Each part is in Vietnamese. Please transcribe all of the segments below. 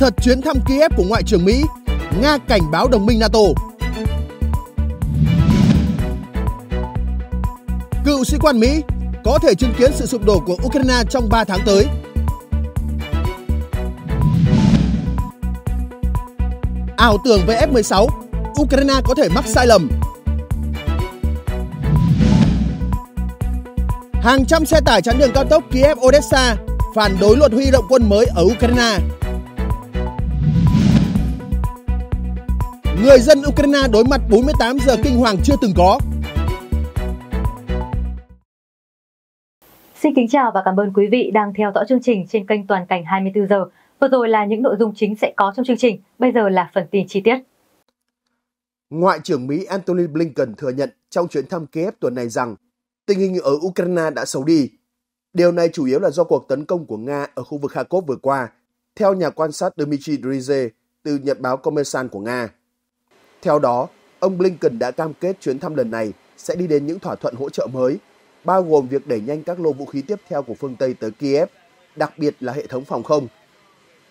thật chuyến thăm Kiev của Ngoại trưởng Mỹ, Nga cảnh báo đồng minh NATO. Cựu sĩ quan Mỹ có thể chứng kiến sự sụp đổ của Ukraine trong 3 tháng tới. Ảo tưởng về F-16, Ukraine có thể mắc sai lầm. Hàng trăm xe tải chắn đường cao tốc Kiev-Odessa phản đối luật huy động quân mới ở Ukraine. Người dân Ukraine đối mặt 48 giờ kinh hoàng chưa từng có. Xin kính chào và cảm ơn quý vị đang theo dõi chương trình trên kênh Toàn cảnh 24 giờ. Vừa rồi là những nội dung chính sẽ có trong chương trình, bây giờ là phần tin chi tiết. Ngoại trưởng Mỹ Antony Blinken thừa nhận trong chuyến thăm Kiev tuần này rằng tình hình ở Ukraine đã xấu đi. Điều này chủ yếu là do cuộc tấn công của Nga ở khu vực Kharkov vừa qua, theo nhà quan sát Dmitry Drize từ Nhật báo Kommersant của Nga. Theo đó, ông Blinken đã cam kết chuyến thăm lần này sẽ đi đến những thỏa thuận hỗ trợ mới, bao gồm việc đẩy nhanh các lô vũ khí tiếp theo của phương Tây tới Kiev, đặc biệt là hệ thống phòng không.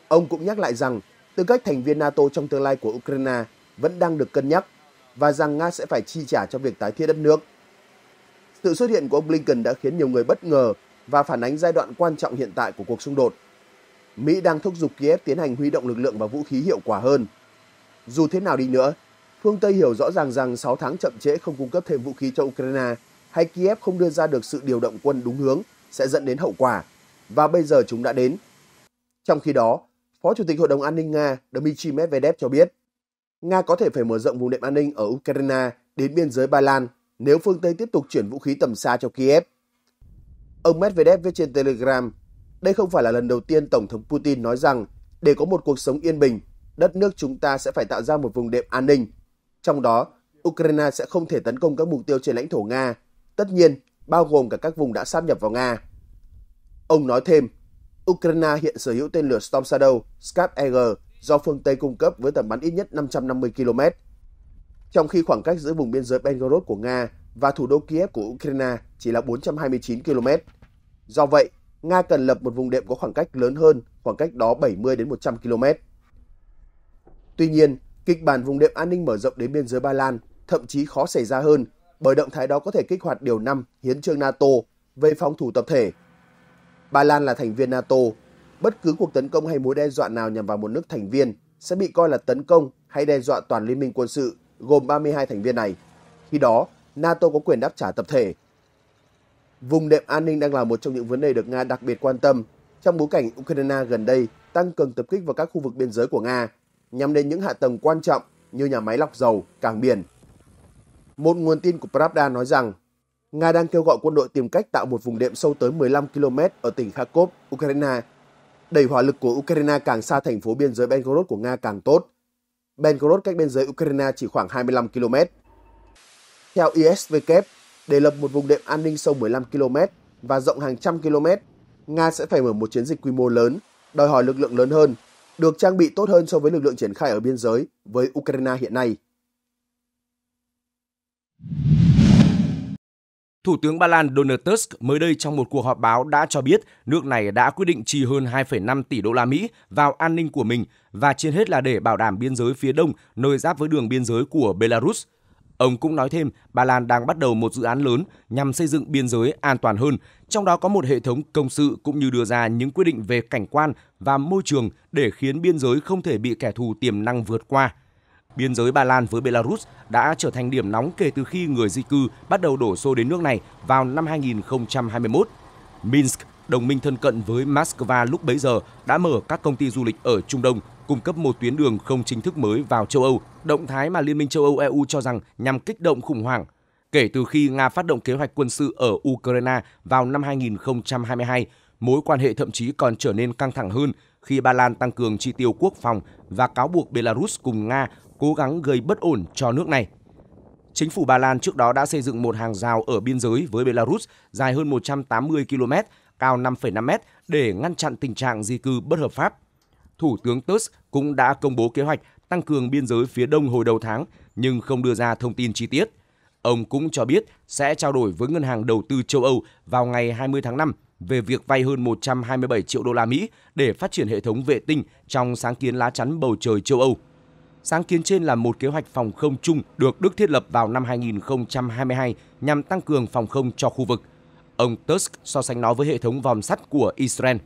Ông cũng nhắc lại rằng tư cách thành viên NATO trong tương lai của Ukraine vẫn đang được cân nhắc và rằng Nga sẽ phải chi trả cho việc tái thiết đất nước. Sự xuất hiện của ông Blinken đã khiến nhiều người bất ngờ và phản ánh giai đoạn quan trọng hiện tại của cuộc xung đột. Mỹ đang thúc giục Kiev tiến hành huy động lực lượng và vũ khí hiệu quả hơn. Dù thế nào đi nữa, Phương Tây hiểu rõ ràng rằng 6 tháng chậm trễ không cung cấp thêm vũ khí cho Ukraine hay Kiev không đưa ra được sự điều động quân đúng hướng sẽ dẫn đến hậu quả, và bây giờ chúng đã đến. Trong khi đó, Phó Chủ tịch Hội đồng An ninh Nga Dmitry Medvedev cho biết, Nga có thể phải mở rộng vùng đệm an ninh ở Ukraine đến biên giới Ba Lan nếu phương Tây tiếp tục chuyển vũ khí tầm xa cho Kiev. Ông Medvedev viết trên Telegram, đây không phải là lần đầu tiên Tổng thống Putin nói rằng để có một cuộc sống yên bình, đất nước chúng ta sẽ phải tạo ra một vùng đệm an ninh trong đó, Ukraine sẽ không thể tấn công các mục tiêu trên lãnh thổ Nga, tất nhiên bao gồm cả các vùng đã sáp nhập vào Nga. Ông nói thêm, Ukraine hiện sở hữu tên lửa Storm Shadow Scap EG do phương Tây cung cấp với tầm bắn ít nhất 550 km. Trong khi khoảng cách giữa vùng biên giới Belgorod của Nga và thủ đô Kiev của Ukraine chỉ là 429 km. Do vậy, Nga cần lập một vùng đệm có khoảng cách lớn hơn, khoảng cách đó 70 đến 100 km. Tuy nhiên, Kịch bản vùng đệm an ninh mở rộng đến biên giới Ba Lan thậm chí khó xảy ra hơn bởi động thái đó có thể kích hoạt điều 5 hiến trương NATO về phòng thủ tập thể. Ba Lan là thành viên NATO, bất cứ cuộc tấn công hay mối đe dọa nào nhằm vào một nước thành viên sẽ bị coi là tấn công hay đe dọa toàn liên minh quân sự gồm 32 thành viên này. Khi đó, NATO có quyền đáp trả tập thể. Vùng đệm an ninh đang là một trong những vấn đề được Nga đặc biệt quan tâm trong bối cảnh Ukraine gần đây tăng cường tập kích vào các khu vực biên giới của Nga nhắm đến những hạ tầng quan trọng như nhà máy lọc dầu, cảng biển. Một nguồn tin của Pravda nói rằng, Nga đang kêu gọi quân đội tìm cách tạo một vùng đệm sâu tới 15 km ở tỉnh Kharkov, Ukraine, đẩy hỏa lực của Ukraine càng xa thành phố biên giới Belgorod của Nga càng tốt. Belgorod cách biên giới Ukraine chỉ khoảng 25 km. Theo ISVK, để lập một vùng đệm an ninh sâu 15 km và rộng hàng trăm km, Nga sẽ phải mở một chiến dịch quy mô lớn, đòi hỏi lực lượng lớn hơn được trang bị tốt hơn so với lực lượng triển khai ở biên giới với Ukraine hiện nay. Thủ tướng Ba Lan Donald Tusk mới đây trong một cuộc họp báo đã cho biết nước này đã quyết định chi hơn 2,5 tỷ đô la Mỹ vào an ninh của mình và trên hết là để bảo đảm biên giới phía đông nơi giáp với đường biên giới của Belarus – Ông cũng nói thêm, Ba Lan đang bắt đầu một dự án lớn nhằm xây dựng biên giới an toàn hơn, trong đó có một hệ thống công sự cũng như đưa ra những quy định về cảnh quan và môi trường để khiến biên giới không thể bị kẻ thù tiềm năng vượt qua. Biên giới Ba Lan với Belarus đã trở thành điểm nóng kể từ khi người di cư bắt đầu đổ xô đến nước này vào năm 2021. Minsk, đồng minh thân cận với Moscow lúc bấy giờ, đã mở các công ty du lịch ở Trung Đông cung cấp một tuyến đường không chính thức mới vào châu Âu, động thái mà Liên minh châu Âu EU cho rằng nhằm kích động khủng hoảng. Kể từ khi Nga phát động kế hoạch quân sự ở Ukraine vào năm 2022, mối quan hệ thậm chí còn trở nên căng thẳng hơn khi Ba Lan tăng cường chi tiêu quốc phòng và cáo buộc Belarus cùng Nga cố gắng gây bất ổn cho nước này. Chính phủ Ba Lan trước đó đã xây dựng một hàng rào ở biên giới với Belarus dài hơn 180 km, cao 5,5 m để ngăn chặn tình trạng di cư bất hợp pháp. Thủ tướng Tusk cũng đã công bố kế hoạch tăng cường biên giới phía đông hồi đầu tháng nhưng không đưa ra thông tin chi tiết. Ông cũng cho biết sẽ trao đổi với Ngân hàng Đầu tư châu Âu vào ngày 20 tháng 5 về việc vay hơn 127 triệu đô la Mỹ để phát triển hệ thống vệ tinh trong sáng kiến lá chắn bầu trời châu Âu. Sáng kiến trên là một kế hoạch phòng không chung được Đức thiết lập vào năm 2022 nhằm tăng cường phòng không cho khu vực. Ông Tusk so sánh nó với hệ thống vòm sắt của Israel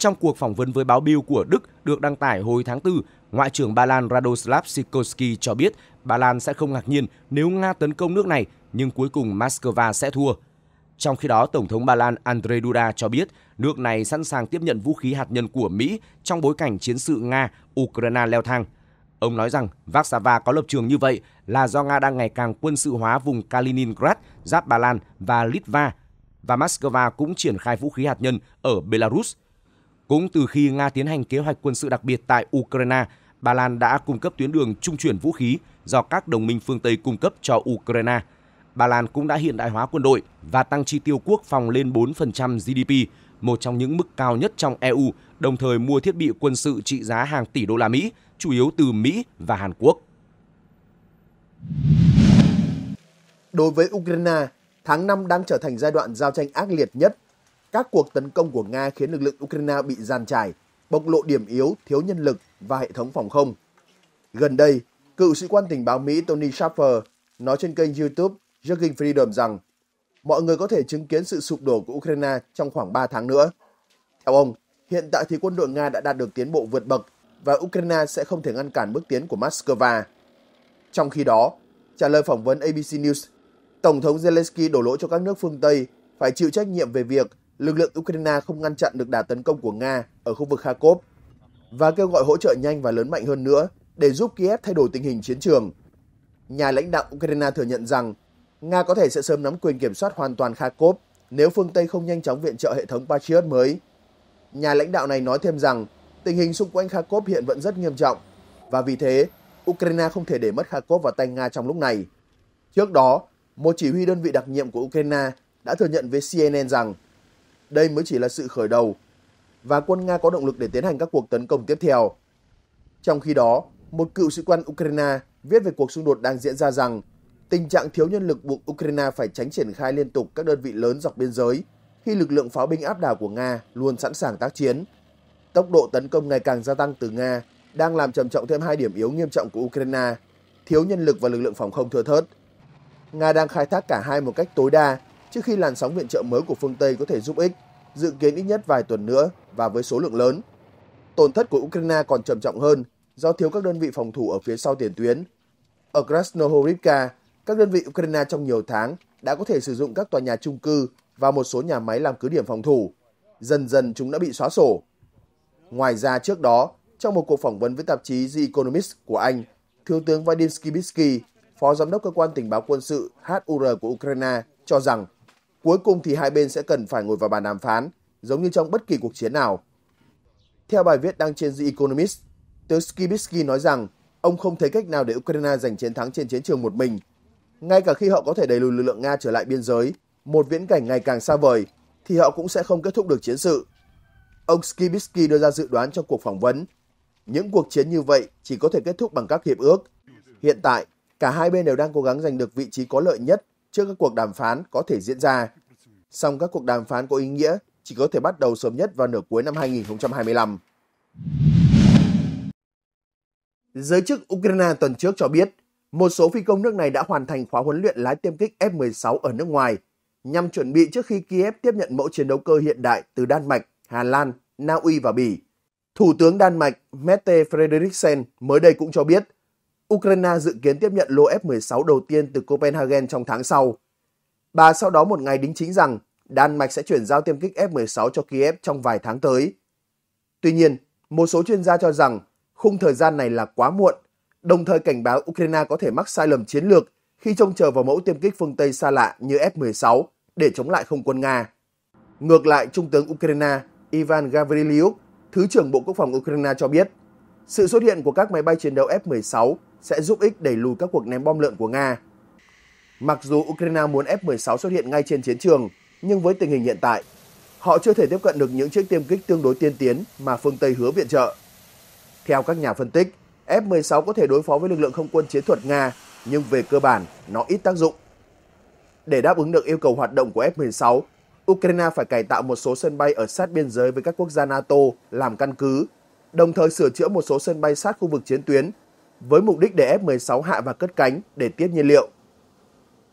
trong cuộc phỏng vấn với báo Bill của Đức được đăng tải hồi tháng 4, Ngoại trưởng Ba Lan Radoslav Sikorski cho biết Ba Lan sẽ không ngạc nhiên nếu Nga tấn công nước này, nhưng cuối cùng Moscow sẽ thua. Trong khi đó, Tổng thống Ba Lan Andrzej Duda cho biết nước này sẵn sàng tiếp nhận vũ khí hạt nhân của Mỹ trong bối cảnh chiến sự Nga-Ukraine leo thang. Ông nói rằng Warsaw có lập trường như vậy là do Nga đang ngày càng quân sự hóa vùng Kaliningrad, giáp Ba Lan và Litva, và Moscow cũng triển khai vũ khí hạt nhân ở Belarus – cũng từ khi Nga tiến hành kế hoạch quân sự đặc biệt tại Ukraine, Ba Lan đã cung cấp tuyến đường trung chuyển vũ khí do các đồng minh phương Tây cung cấp cho Ukraine. Ba Lan cũng đã hiện đại hóa quân đội và tăng chi tiêu quốc phòng lên 4% GDP, một trong những mức cao nhất trong EU, đồng thời mua thiết bị quân sự trị giá hàng tỷ đô la Mỹ, chủ yếu từ Mỹ và Hàn Quốc. Đối với Ukraine, tháng 5 đang trở thành giai đoạn giao tranh ác liệt nhất các cuộc tấn công của Nga khiến lực lượng Ukraine bị giàn trải, bộc lộ điểm yếu, thiếu nhân lực và hệ thống phòng không. Gần đây, cựu sĩ quan tình báo Mỹ Tony Schaffer nói trên kênh YouTube Jogging Freedom rằng mọi người có thể chứng kiến sự sụp đổ của Ukraine trong khoảng 3 tháng nữa. Theo ông, hiện tại thì quân đội Nga đã đạt được tiến bộ vượt bậc và Ukraine sẽ không thể ngăn cản bước tiến của Moscow. Trong khi đó, trả lời phỏng vấn ABC News, Tổng thống Zelensky đổ lỗi cho các nước phương Tây phải chịu trách nhiệm về việc lực lượng Ukraine không ngăn chặn được đà tấn công của Nga ở khu vực Kharkov và kêu gọi hỗ trợ nhanh và lớn mạnh hơn nữa để giúp Kiev thay đổi tình hình chiến trường. Nhà lãnh đạo Ukraine thừa nhận rằng Nga có thể sẽ sớm nắm quyền kiểm soát hoàn toàn Kharkov nếu phương Tây không nhanh chóng viện trợ hệ thống Patriot mới. Nhà lãnh đạo này nói thêm rằng tình hình xung quanh Kharkov hiện vẫn rất nghiêm trọng và vì thế Ukraine không thể để mất Kharkov vào tay Nga trong lúc này. Trước đó, một chỉ huy đơn vị đặc nhiệm của Ukraine đã thừa nhận với CNN rằng đây mới chỉ là sự khởi đầu và quân Nga có động lực để tiến hành các cuộc tấn công tiếp theo. Trong khi đó, một cựu sĩ quan Ukraine viết về cuộc xung đột đang diễn ra rằng tình trạng thiếu nhân lực buộc Ukraine phải tránh triển khai liên tục các đơn vị lớn dọc biên giới khi lực lượng pháo binh áp đảo của Nga luôn sẵn sàng tác chiến. Tốc độ tấn công ngày càng gia tăng từ Nga đang làm trầm trọng thêm hai điểm yếu nghiêm trọng của Ukraine, thiếu nhân lực và lực lượng phòng không thưa thớt. Nga đang khai thác cả hai một cách tối đa trước khi làn sóng viện trợ mới của phương Tây có thể giúp ích, dự kiến ít nhất vài tuần nữa và với số lượng lớn. Tổn thất của Ukraine còn trầm trọng hơn do thiếu các đơn vị phòng thủ ở phía sau tiền tuyến. Ở Krasnohorivka, các đơn vị Ukraine trong nhiều tháng đã có thể sử dụng các tòa nhà chung cư và một số nhà máy làm cứ điểm phòng thủ. Dần dần chúng đã bị xóa sổ. Ngoài ra trước đó, trong một cuộc phỏng vấn với tạp chí The Economist của Anh, Thiếu tướng Vadim Skibitsky, Phó Giám đốc Cơ quan Tình báo Quân sự HUR của Ukraine, cho rằng Cuối cùng thì hai bên sẽ cần phải ngồi vào bàn đàm phán, giống như trong bất kỳ cuộc chiến nào. Theo bài viết đăng trên The Economist, tướng Skibitsky nói rằng ông không thấy cách nào để Ukraine giành chiến thắng trên chiến trường một mình. Ngay cả khi họ có thể đẩy lùi lực lượng Nga trở lại biên giới, một viễn cảnh ngày càng xa vời, thì họ cũng sẽ không kết thúc được chiến sự. Ông Skibitsky đưa ra dự đoán trong cuộc phỏng vấn, những cuộc chiến như vậy chỉ có thể kết thúc bằng các hiệp ước. Hiện tại, cả hai bên đều đang cố gắng giành được vị trí có lợi nhất trước các cuộc đàm phán có thể diễn ra. Song các cuộc đàm phán có ý nghĩa chỉ có thể bắt đầu sớm nhất vào nửa cuối năm 2025. Giới chức Ukraine tuần trước cho biết, một số phi công nước này đã hoàn thành khóa huấn luyện lái tiêm kích F-16 ở nước ngoài, nhằm chuẩn bị trước khi Kiev tiếp nhận mẫu chiến đấu cơ hiện đại từ Đan Mạch, Hà Lan, Na Uy và Bỉ. Thủ tướng Đan Mạch Mette Frederiksen mới đây cũng cho biết, Ukraine dự kiến tiếp nhận lô F-16 đầu tiên từ Copenhagen trong tháng sau. Bà sau đó một ngày đính chính rằng Đan Mạch sẽ chuyển giao tiêm kích F-16 cho Kiev trong vài tháng tới. Tuy nhiên, một số chuyên gia cho rằng khung thời gian này là quá muộn, đồng thời cảnh báo Ukraine có thể mắc sai lầm chiến lược khi trông chờ vào mẫu tiêm kích phương Tây xa lạ như F-16 để chống lại không quân Nga. Ngược lại, Trung tướng Ukraine Ivan Gavriliuk, Thứ trưởng Bộ Quốc phòng Ukraine cho biết, sự xuất hiện của các máy bay chiến đấu F-16 sẽ giúp ích đẩy lùi các cuộc ném bom lợn của Nga. Mặc dù Ukraine muốn F-16 xuất hiện ngay trên chiến trường, nhưng với tình hình hiện tại, họ chưa thể tiếp cận được những chiếc tiêm kích tương đối tiên tiến mà phương Tây hứa viện trợ. Theo các nhà phân tích, F-16 có thể đối phó với lực lượng không quân chiến thuật Nga, nhưng về cơ bản nó ít tác dụng. Để đáp ứng được yêu cầu hoạt động của F-16, Ukraine phải cải tạo một số sân bay ở sát biên giới với các quốc gia NATO làm căn cứ, đồng thời sửa chữa một số sân bay sát khu vực chiến tuyến với mục đích để F-16 hạ và cất cánh để tiếp nhiên liệu.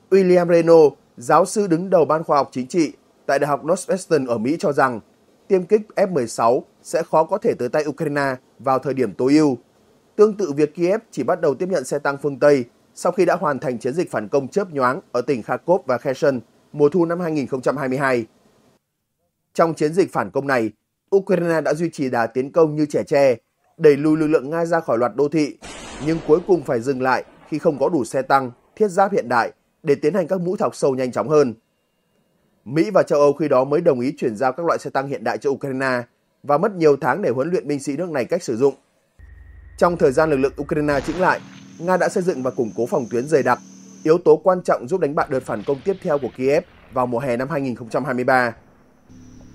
William Reno, giáo sư đứng đầu ban khoa học chính trị tại Đại học Northwestern ở Mỹ cho rằng tiêm kích F-16 sẽ khó có thể tới tay Ukraine vào thời điểm tối ưu. Tương tự việc Kiev chỉ bắt đầu tiếp nhận xe tăng phương Tây sau khi đã hoàn thành chiến dịch phản công chớp nhoáng ở tỉnh Kharkov và Kherson mùa thu năm 2022. Trong chiến dịch phản công này, Ukraine đã duy trì đà tiến công như trẻ tre, đẩy lùi lực lượng Nga ra khỏi loạt đô thị nhưng cuối cùng phải dừng lại khi không có đủ xe tăng, thiết giáp hiện đại để tiến hành các mũi thọc sâu nhanh chóng hơn. Mỹ và châu Âu khi đó mới đồng ý chuyển giao các loại xe tăng hiện đại cho Ukraine và mất nhiều tháng để huấn luyện binh sĩ nước này cách sử dụng. Trong thời gian lực lượng Ukraine chỉnh lại, Nga đã xây dựng và củng cố phòng tuyến dày đặc, yếu tố quan trọng giúp đánh bại đợt phản công tiếp theo của Kiev vào mùa hè năm 2023.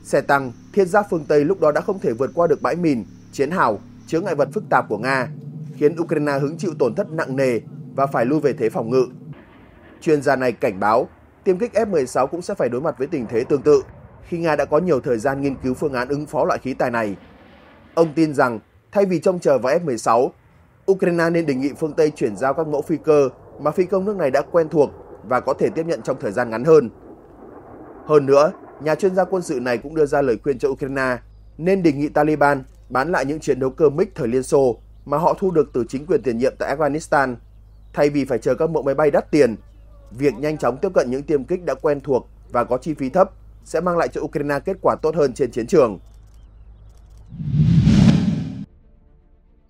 Xe tăng, thiết giáp phương Tây lúc đó đã không thể vượt qua được bãi mìn, chiến hào, chứa ngại vật phức tạp của Nga khiến Ukraine hứng chịu tổn thất nặng nề và phải lui về thế phòng ngự. Chuyên gia này cảnh báo, tiêm kích F-16 cũng sẽ phải đối mặt với tình thế tương tự khi Nga đã có nhiều thời gian nghiên cứu phương án ứng phó loại khí tài này. Ông tin rằng, thay vì trông chờ vào F-16, Ukraine nên đề nghị phương Tây chuyển giao các mẫu phi cơ mà phi công nước này đã quen thuộc và có thể tiếp nhận trong thời gian ngắn hơn. Hơn nữa, nhà chuyên gia quân sự này cũng đưa ra lời khuyên cho Ukraine nên đề nghị Taliban bán lại những chiến đấu cơ MiG thời Liên Xô mà họ thu được từ chính quyền tiền nhiệm tại Afghanistan. Thay vì phải chờ các mẫu máy bay đắt tiền, việc nhanh chóng tiếp cận những tiêm kích đã quen thuộc và có chi phí thấp sẽ mang lại cho Ukraine kết quả tốt hơn trên chiến trường.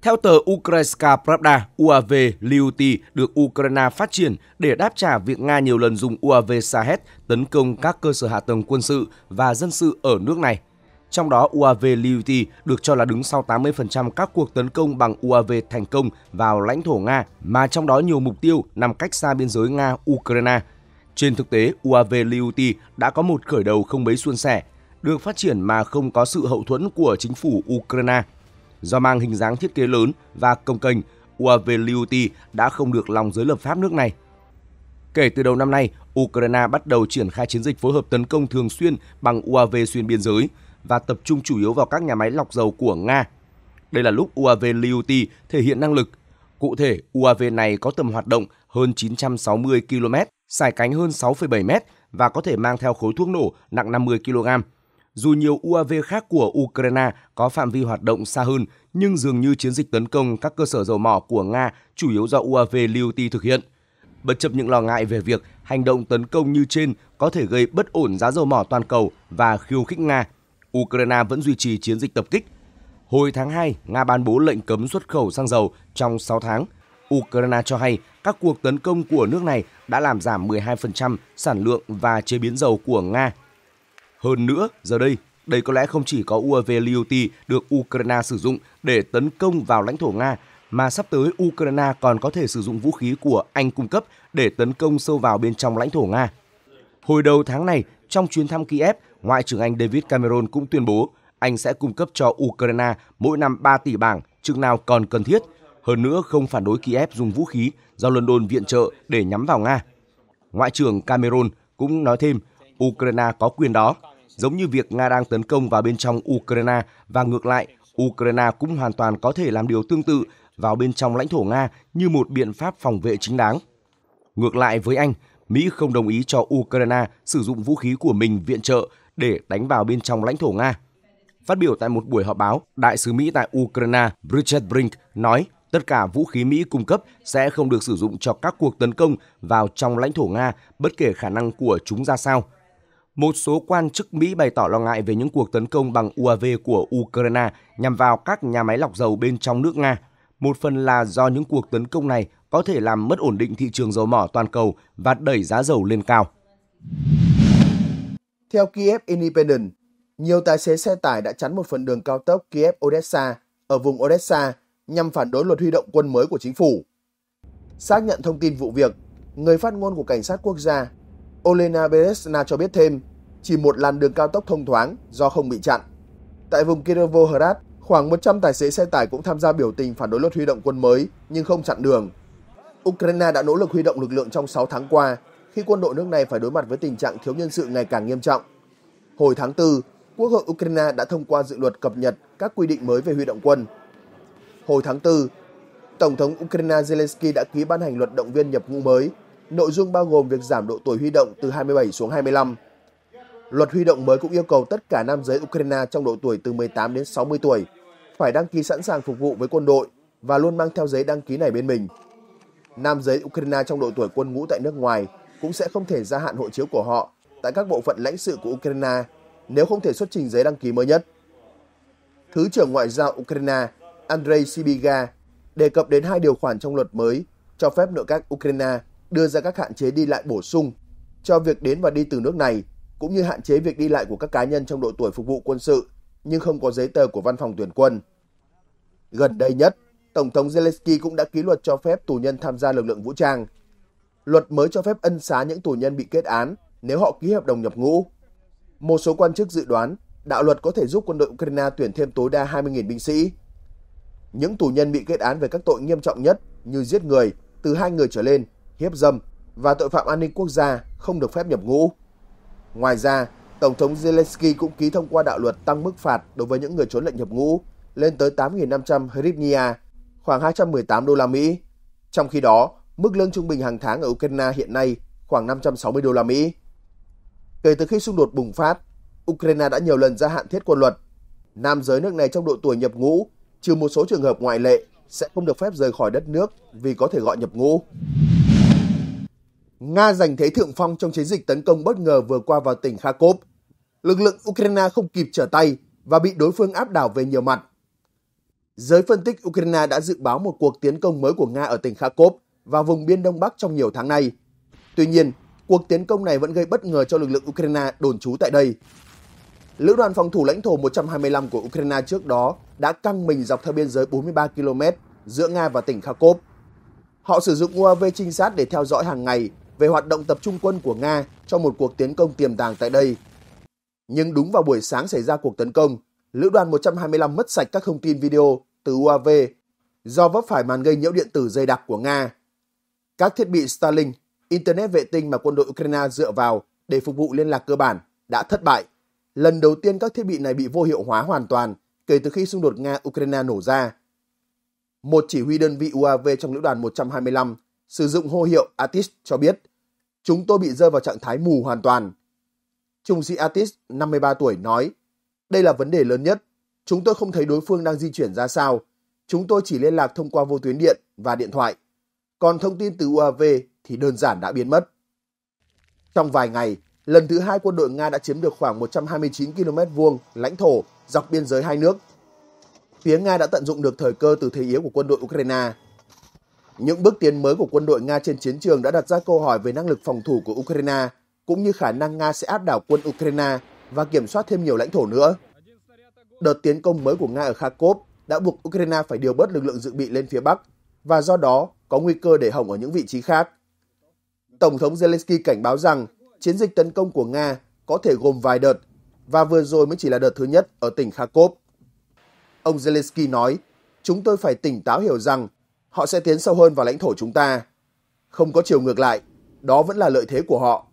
Theo tờ Ukrainska Pravda, UAV Liuti được Ukraine phát triển để đáp trả việc Nga nhiều lần dùng UAV Sahet tấn công các cơ sở hạ tầng quân sự và dân sự ở nước này – trong đó UAV Liuti được cho là đứng sau 80% các cuộc tấn công bằng UAV thành công vào lãnh thổ Nga, mà trong đó nhiều mục tiêu nằm cách xa biên giới Nga-Ukraine. Trên thực tế, UAV Liuti đã có một khởi đầu không mấy suôn sẻ, được phát triển mà không có sự hậu thuẫn của chính phủ Ukraine. Do mang hình dáng thiết kế lớn và công kênh, UAV Liuti đã không được lòng giới lập pháp nước này. Kể từ đầu năm nay, Ukraine bắt đầu triển khai chiến dịch phối hợp tấn công thường xuyên bằng UAV xuyên biên giới, và tập trung chủ yếu vào các nhà máy lọc dầu của Nga. Đây là lúc UAV liuti thể hiện năng lực. Cụ thể, UAV này có tầm hoạt động hơn 960 km, sải cánh hơn 6,7 m và có thể mang theo khối thuốc nổ nặng 50 kg. Dù nhiều UAV khác của Ukraine có phạm vi hoạt động xa hơn, nhưng dường như chiến dịch tấn công các cơ sở dầu mỏ của Nga chủ yếu do UAV liuti thực hiện. Bất chấp những lo ngại về việc hành động tấn công như trên có thể gây bất ổn giá dầu mỏ toàn cầu và khiêu khích Nga, Ukraine vẫn duy trì chiến dịch tập kích. Hồi tháng 2, Nga ban bố lệnh cấm xuất khẩu xăng dầu trong 6 tháng. Ukraine cho hay các cuộc tấn công của nước này đã làm giảm 12% sản lượng và chế biến dầu của Nga. Hơn nữa, giờ đây, đây có lẽ không chỉ có UAV Liuti e được Ukraine sử dụng để tấn công vào lãnh thổ Nga, mà sắp tới Ukraine còn có thể sử dụng vũ khí của Anh cung cấp để tấn công sâu vào bên trong lãnh thổ Nga. Hồi đầu tháng này, trong chuyến thăm Kiev, Ngoại trưởng Anh David Cameron cũng tuyên bố anh sẽ cung cấp cho Ukraine mỗi năm 3 tỷ bảng chừng nào còn cần thiết, hơn nữa không phản đối Kiev dùng vũ khí do London viện trợ để nhắm vào Nga. Ngoại trưởng Cameron cũng nói thêm Ukraine có quyền đó, giống như việc Nga đang tấn công vào bên trong Ukraine và ngược lại, Ukraine cũng hoàn toàn có thể làm điều tương tự vào bên trong lãnh thổ Nga như một biện pháp phòng vệ chính đáng. Ngược lại với Anh, Mỹ không đồng ý cho Ukraine sử dụng vũ khí của mình viện trợ để đánh vào bên trong lãnh thổ Nga. Phát biểu tại một buổi họp báo, Đại sứ Mỹ tại Ukraine Bridget Brink nói tất cả vũ khí Mỹ cung cấp sẽ không được sử dụng cho các cuộc tấn công vào trong lãnh thổ Nga bất kể khả năng của chúng ra sao. Một số quan chức Mỹ bày tỏ lo ngại về những cuộc tấn công bằng UAV của Ukraine nhằm vào các nhà máy lọc dầu bên trong nước Nga. Một phần là do những cuộc tấn công này có thể làm mất ổn định thị trường dầu mỏ toàn cầu và đẩy giá dầu lên cao. Theo Kiev Independent, nhiều tài xế xe tải đã chắn một phần đường cao tốc Kiev-Odessa ở vùng Odessa nhằm phản đối luật huy động quân mới của chính phủ. Xác nhận thông tin vụ việc, người phát ngôn của Cảnh sát Quốc gia Olena Beresna cho biết thêm, chỉ một làn đường cao tốc thông thoáng do không bị chặn. Tại vùng Kirovohrad, khoảng 100 tài xế xe tải cũng tham gia biểu tình phản đối luật huy động quân mới nhưng không chặn đường. Ukraine đã nỗ lực huy động lực lượng trong 6 tháng qua khi quân đội nước này phải đối mặt với tình trạng thiếu nhân sự ngày càng nghiêm trọng. Hồi tháng 4, Quốc hội Ukraine đã thông qua dự luật cập nhật các quy định mới về huy động quân. Hồi tháng 4, Tổng thống Ukraine Zelensky đã ký ban hành luật động viên nhập ngũ mới, nội dung bao gồm việc giảm độ tuổi huy động từ 27 xuống 25. Luật huy động mới cũng yêu cầu tất cả nam giới Ukraine trong độ tuổi từ 18 đến 60 tuổi phải đăng ký sẵn sàng phục vụ với quân đội và luôn mang theo giấy đăng ký này bên mình nam giới Ukraine trong độ tuổi quân ngũ tại nước ngoài cũng sẽ không thể gia hạn hộ chiếu của họ tại các bộ phận lãnh sự của Ukraine nếu không thể xuất trình giấy đăng ký mới nhất. Thứ trưởng Ngoại giao Ukraine Andrei Sibiga đề cập đến hai điều khoản trong luật mới cho phép nội các Ukraine đưa ra các hạn chế đi lại bổ sung cho việc đến và đi từ nước này, cũng như hạn chế việc đi lại của các cá nhân trong độ tuổi phục vụ quân sự nhưng không có giấy tờ của văn phòng tuyển quân. Gần đây nhất, Tổng thống Zelensky cũng đã ký luật cho phép tù nhân tham gia lực lượng vũ trang. Luật mới cho phép ân xá những tù nhân bị kết án nếu họ ký hợp đồng nhập ngũ. Một số quan chức dự đoán đạo luật có thể giúp quân đội Ukraine tuyển thêm tối đa 20.000 binh sĩ. Những tù nhân bị kết án về các tội nghiêm trọng nhất như giết người, từ hai người trở lên, hiếp dâm và tội phạm an ninh quốc gia không được phép nhập ngũ. Ngoài ra, Tổng thống Zelensky cũng ký thông qua đạo luật tăng mức phạt đối với những người trốn lệnh nhập ngũ lên tới 8.500 hryvnia khoảng 218 đô la Mỹ. Trong khi đó, mức lương trung bình hàng tháng ở Ukraine hiện nay khoảng 560 đô la Mỹ. Kể từ khi xung đột bùng phát, Ukraine đã nhiều lần gia hạn thiết quân luật. Nam giới nước này trong độ tuổi nhập ngũ, trừ một số trường hợp ngoại lệ, sẽ không được phép rời khỏi đất nước vì có thể gọi nhập ngũ. Nga giành thế thượng phong trong chiến dịch tấn công bất ngờ vừa qua vào tỉnh Kharkov. Lực lượng Ukraine không kịp trở tay và bị đối phương áp đảo về nhiều mặt. Giới phân tích Ukraine đã dự báo một cuộc tiến công mới của Nga ở tỉnh Kharkov và vùng biên Đông Bắc trong nhiều tháng nay. Tuy nhiên, cuộc tiến công này vẫn gây bất ngờ cho lực lượng Ukraine đồn trú tại đây. Lữ đoàn phòng thủ lãnh thổ 125 của Ukraine trước đó đã căng mình dọc theo biên giới 43 km giữa Nga và tỉnh Kharkov. Họ sử dụng UAV trinh sát để theo dõi hàng ngày về hoạt động tập trung quân của Nga trong một cuộc tiến công tiềm tàng tại đây. Nhưng đúng vào buổi sáng xảy ra cuộc tấn công, Lữ đoàn 125 mất sạch các thông tin video từ UAV do vấp phải màn gây nhiễu điện tử dày đặc của Nga. Các thiết bị Starlink, Internet vệ tinh mà quân đội Ukraine dựa vào để phục vụ liên lạc cơ bản đã thất bại. Lần đầu tiên các thiết bị này bị vô hiệu hóa hoàn toàn kể từ khi xung đột Nga-Ukraine nổ ra. Một chỉ huy đơn vị UAV trong lữ đoàn 125 sử dụng hô hiệu Atis cho biết chúng tôi bị rơi vào trạng thái mù hoàn toàn. Trung sĩ Atis, 53 tuổi, nói đây là vấn đề lớn nhất. Chúng tôi không thấy đối phương đang di chuyển ra sao. Chúng tôi chỉ liên lạc thông qua vô tuyến điện và điện thoại. Còn thông tin từ UAV thì đơn giản đã biến mất. Trong vài ngày, lần thứ hai quân đội Nga đã chiếm được khoảng 129 km vuông lãnh thổ dọc biên giới hai nước. Phía Nga đã tận dụng được thời cơ từ thế yếu của quân đội Ukraine. Những bước tiến mới của quân đội Nga trên chiến trường đã đặt ra câu hỏi về năng lực phòng thủ của Ukraine, cũng như khả năng Nga sẽ áp đảo quân Ukraine và kiểm soát thêm nhiều lãnh thổ nữa. Đợt tiến công mới của Nga ở Kharkov đã buộc Ukraine phải điều bớt lực lượng dự bị lên phía Bắc và do đó có nguy cơ để hỏng ở những vị trí khác. Tổng thống Zelensky cảnh báo rằng chiến dịch tấn công của Nga có thể gồm vài đợt và vừa rồi mới chỉ là đợt thứ nhất ở tỉnh Kharkov. Ông Zelensky nói, chúng tôi phải tỉnh táo hiểu rằng họ sẽ tiến sâu hơn vào lãnh thổ chúng ta. Không có chiều ngược lại, đó vẫn là lợi thế của họ.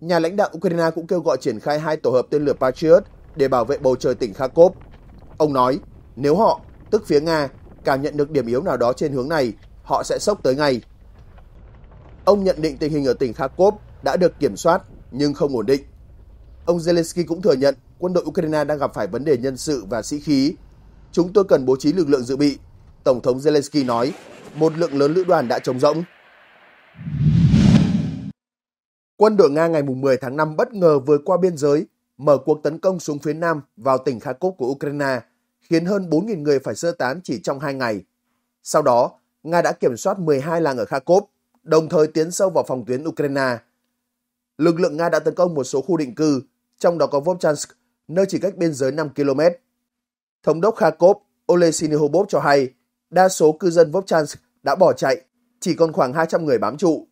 Nhà lãnh đạo Ukraine cũng kêu gọi triển khai hai tổ hợp tên lửa Patriot để bảo vệ bầu trời tỉnh Kharkov. Ông nói, nếu họ, tức phía Nga, cảm nhận được điểm yếu nào đó trên hướng này, họ sẽ sốc tới ngay. Ông nhận định tình hình ở tỉnh Kharkov đã được kiểm soát nhưng không ổn định. Ông Zelensky cũng thừa nhận quân đội Ukraine đang gặp phải vấn đề nhân sự và sĩ khí. Chúng tôi cần bố trí lực lượng dự bị. Tổng thống Zelensky nói, một lượng lớn lữ đoàn đã trống rỗng. Quân đội Nga ngày 10 tháng 5 bất ngờ vượt qua biên giới, mở cuộc tấn công xuống phía Nam vào tỉnh Kharkov của Ukraine, khiến hơn 4.000 người phải sơ tán chỉ trong 2 ngày. Sau đó, Nga đã kiểm soát 12 làng ở Kharkov, đồng thời tiến sâu vào phòng tuyến Ukraine. Lực lượng Nga đã tấn công một số khu định cư, trong đó có vovchansk, nơi chỉ cách biên giới 5 km. Thống đốc Kharkov Olesiny Hobov cho hay, đa số cư dân vovchansk đã bỏ chạy, chỉ còn khoảng 200 người bám trụ.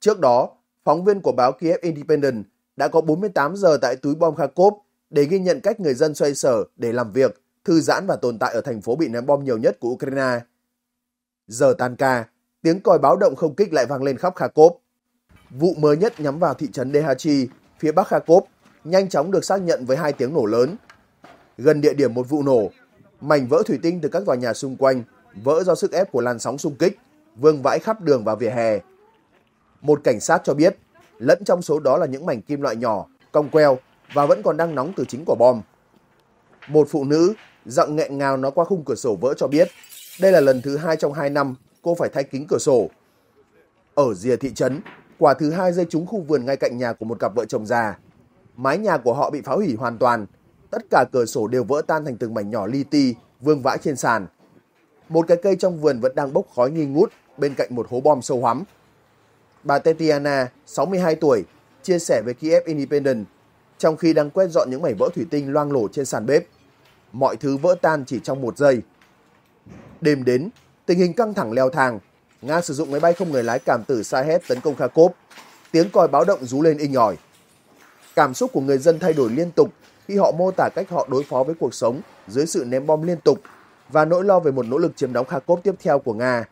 Trước đó, phóng viên của báo Kiev Independent đã có 48 giờ tại túi bom Kharkov để ghi nhận cách người dân xoay sở để làm việc, thư giãn và tồn tại ở thành phố bị ném bom nhiều nhất của Ukraine. Giờ tan ca, tiếng còi báo động không kích lại vang lên khắp Kharkov. Vụ mới nhất nhắm vào thị trấn Dehachi, phía bắc Kharkov, nhanh chóng được xác nhận với hai tiếng nổ lớn. Gần địa điểm một vụ nổ, mảnh vỡ thủy tinh từ các tòa nhà xung quanh vỡ do sức ép của làn sóng xung kích, vương vãi khắp đường và vỉa hè, một cảnh sát cho biết, lẫn trong số đó là những mảnh kim loại nhỏ, cong queo và vẫn còn đang nóng từ chính quả bom. Một phụ nữ, giọng nghẹn ngào nói qua khung cửa sổ vỡ cho biết, đây là lần thứ hai trong hai năm cô phải thay kính cửa sổ. Ở rìa thị trấn, quả thứ hai rơi trúng khu vườn ngay cạnh nhà của một cặp vợ chồng già. Mái nhà của họ bị phá hủy hoàn toàn, tất cả cửa sổ đều vỡ tan thành từng mảnh nhỏ li ti, vương vãi trên sàn. Một cái cây trong vườn vẫn đang bốc khói nghi ngút bên cạnh một hố bom sâu hoắm. Bà Tetiana, 62 tuổi, chia sẻ với Kiev Independent trong khi đang quét dọn những mảnh vỡ thủy tinh loang lổ trên sàn bếp. Mọi thứ vỡ tan chỉ trong một giây. Đêm đến, tình hình căng thẳng leo thang. Nga sử dụng máy bay không người lái cảm tử Sahed tấn công Kharkov. Tiếng còi báo động rú lên inh ỏi. Cảm xúc của người dân thay đổi liên tục khi họ mô tả cách họ đối phó với cuộc sống dưới sự ném bom liên tục và nỗi lo về một nỗ lực chiếm đóng Kharkov tiếp theo của Nga.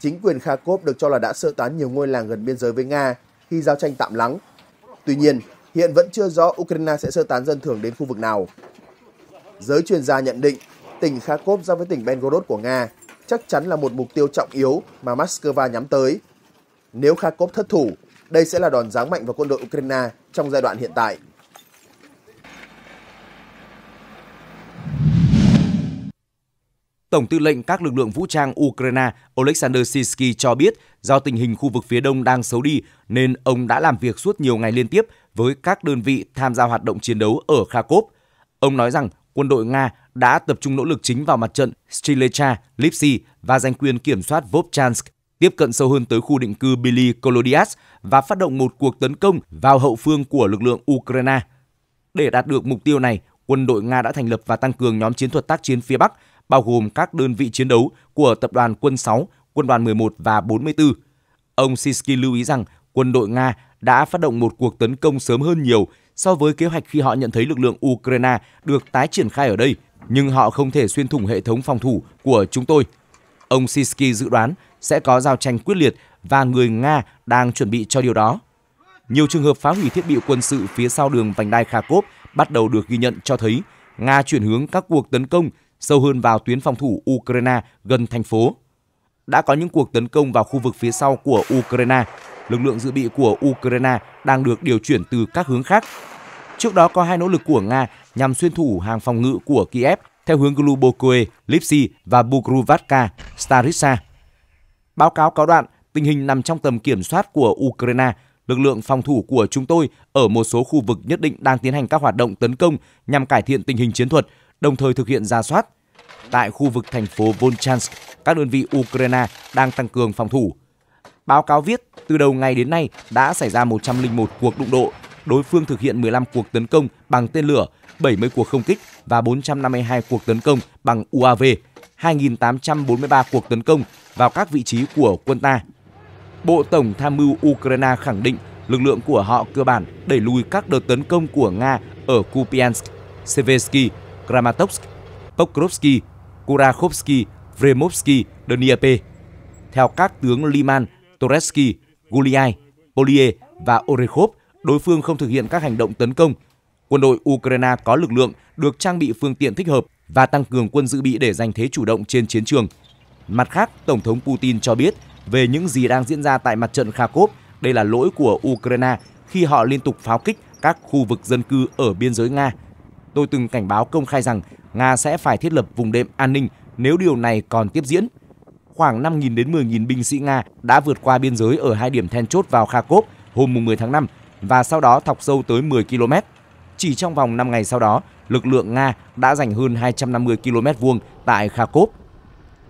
Chính quyền Kharkov được cho là đã sơ tán nhiều ngôi làng gần biên giới với Nga khi giao tranh tạm lắng. Tuy nhiên, hiện vẫn chưa rõ Ukraine sẽ sơ tán dân thường đến khu vực nào. Giới chuyên gia nhận định, tỉnh Kharkov giao với tỉnh Belgorod của Nga chắc chắn là một mục tiêu trọng yếu mà Moscow nhắm tới. Nếu Kharkov thất thủ, đây sẽ là đòn giáng mạnh vào quân đội Ukraine trong giai đoạn hiện tại. Tổng tư lệnh các lực lượng vũ trang Ukraine Oleksandr Sisky cho biết do tình hình khu vực phía đông đang xấu đi nên ông đã làm việc suốt nhiều ngày liên tiếp với các đơn vị tham gia hoạt động chiến đấu ở Kharkov. Ông nói rằng quân đội Nga đã tập trung nỗ lực chính vào mặt trận Strelecha, Lipsy và giành quyền kiểm soát Vovchansk, tiếp cận sâu hơn tới khu định cư Billy Kolodias và phát động một cuộc tấn công vào hậu phương của lực lượng Ukraine. Để đạt được mục tiêu này, quân đội Nga đã thành lập và tăng cường nhóm chiến thuật tác chiến phía Bắc – bao gồm các đơn vị chiến đấu của Tập đoàn Quân 6, Quân đoàn 11 và 44. Ông Sisky lưu ý rằng quân đội Nga đã phát động một cuộc tấn công sớm hơn nhiều so với kế hoạch khi họ nhận thấy lực lượng Ukraine được tái triển khai ở đây, nhưng họ không thể xuyên thủng hệ thống phòng thủ của chúng tôi. Ông Sisky dự đoán sẽ có giao tranh quyết liệt và người Nga đang chuẩn bị cho điều đó. Nhiều trường hợp phá hủy thiết bị quân sự phía sau đường vành đai Kharkov bắt đầu được ghi nhận cho thấy Nga chuyển hướng các cuộc tấn công sâu hơn vào tuyến phòng thủ Ukraine gần thành phố. Đã có những cuộc tấn công vào khu vực phía sau của Ukraine. Lực lượng dự bị của Ukraine đang được điều chuyển từ các hướng khác. Trước đó có hai nỗ lực của Nga nhằm xuyên thủ hàng phòng ngự của Kiev theo hướng Glubokoe, Lipsy và Bukruvatka, Staritsa. Báo cáo cáo đoạn, tình hình nằm trong tầm kiểm soát của Ukraine. Lực lượng phòng thủ của chúng tôi ở một số khu vực nhất định đang tiến hành các hoạt động tấn công nhằm cải thiện tình hình chiến thuật đồng thời thực hiện ra soát. Tại khu vực thành phố Volchansk, các đơn vị Ukraine đang tăng cường phòng thủ. Báo cáo viết, từ đầu ngày đến nay đã xảy ra 101 cuộc đụng độ, đối phương thực hiện 15 cuộc tấn công bằng tên lửa, 70 cuộc không kích và 452 cuộc tấn công bằng UAV, 2.843 cuộc tấn công vào các vị trí của quân ta. Bộ Tổng Tham mưu Ukraine khẳng định lực lượng của họ cơ bản đẩy lùi các đợt tấn công của Nga ở Kupiansk, Seversky Kramatorsk, Pokrovsky, Kurakhovsky, Vremovsky, Dnieper. Theo các tướng Liman, Toretsky, Guliai, Polie và Orekhov, đối phương không thực hiện các hành động tấn công. Quân đội Ukraine có lực lượng, được trang bị phương tiện thích hợp và tăng cường quân dự bị để giành thế chủ động trên chiến trường. Mặt khác, Tổng thống Putin cho biết về những gì đang diễn ra tại mặt trận Kharkov, đây là lỗi của Ukraine khi họ liên tục pháo kích các khu vực dân cư ở biên giới Nga tôi từng cảnh báo công khai rằng Nga sẽ phải thiết lập vùng đệm an ninh nếu điều này còn tiếp diễn. Khoảng 5.000 đến 10.000 binh sĩ Nga đã vượt qua biên giới ở hai điểm then chốt vào Kharkov hôm 10 tháng 5 và sau đó thọc sâu tới 10 km. Chỉ trong vòng 5 ngày sau đó, lực lượng Nga đã giành hơn 250 km vuông tại Kharkov.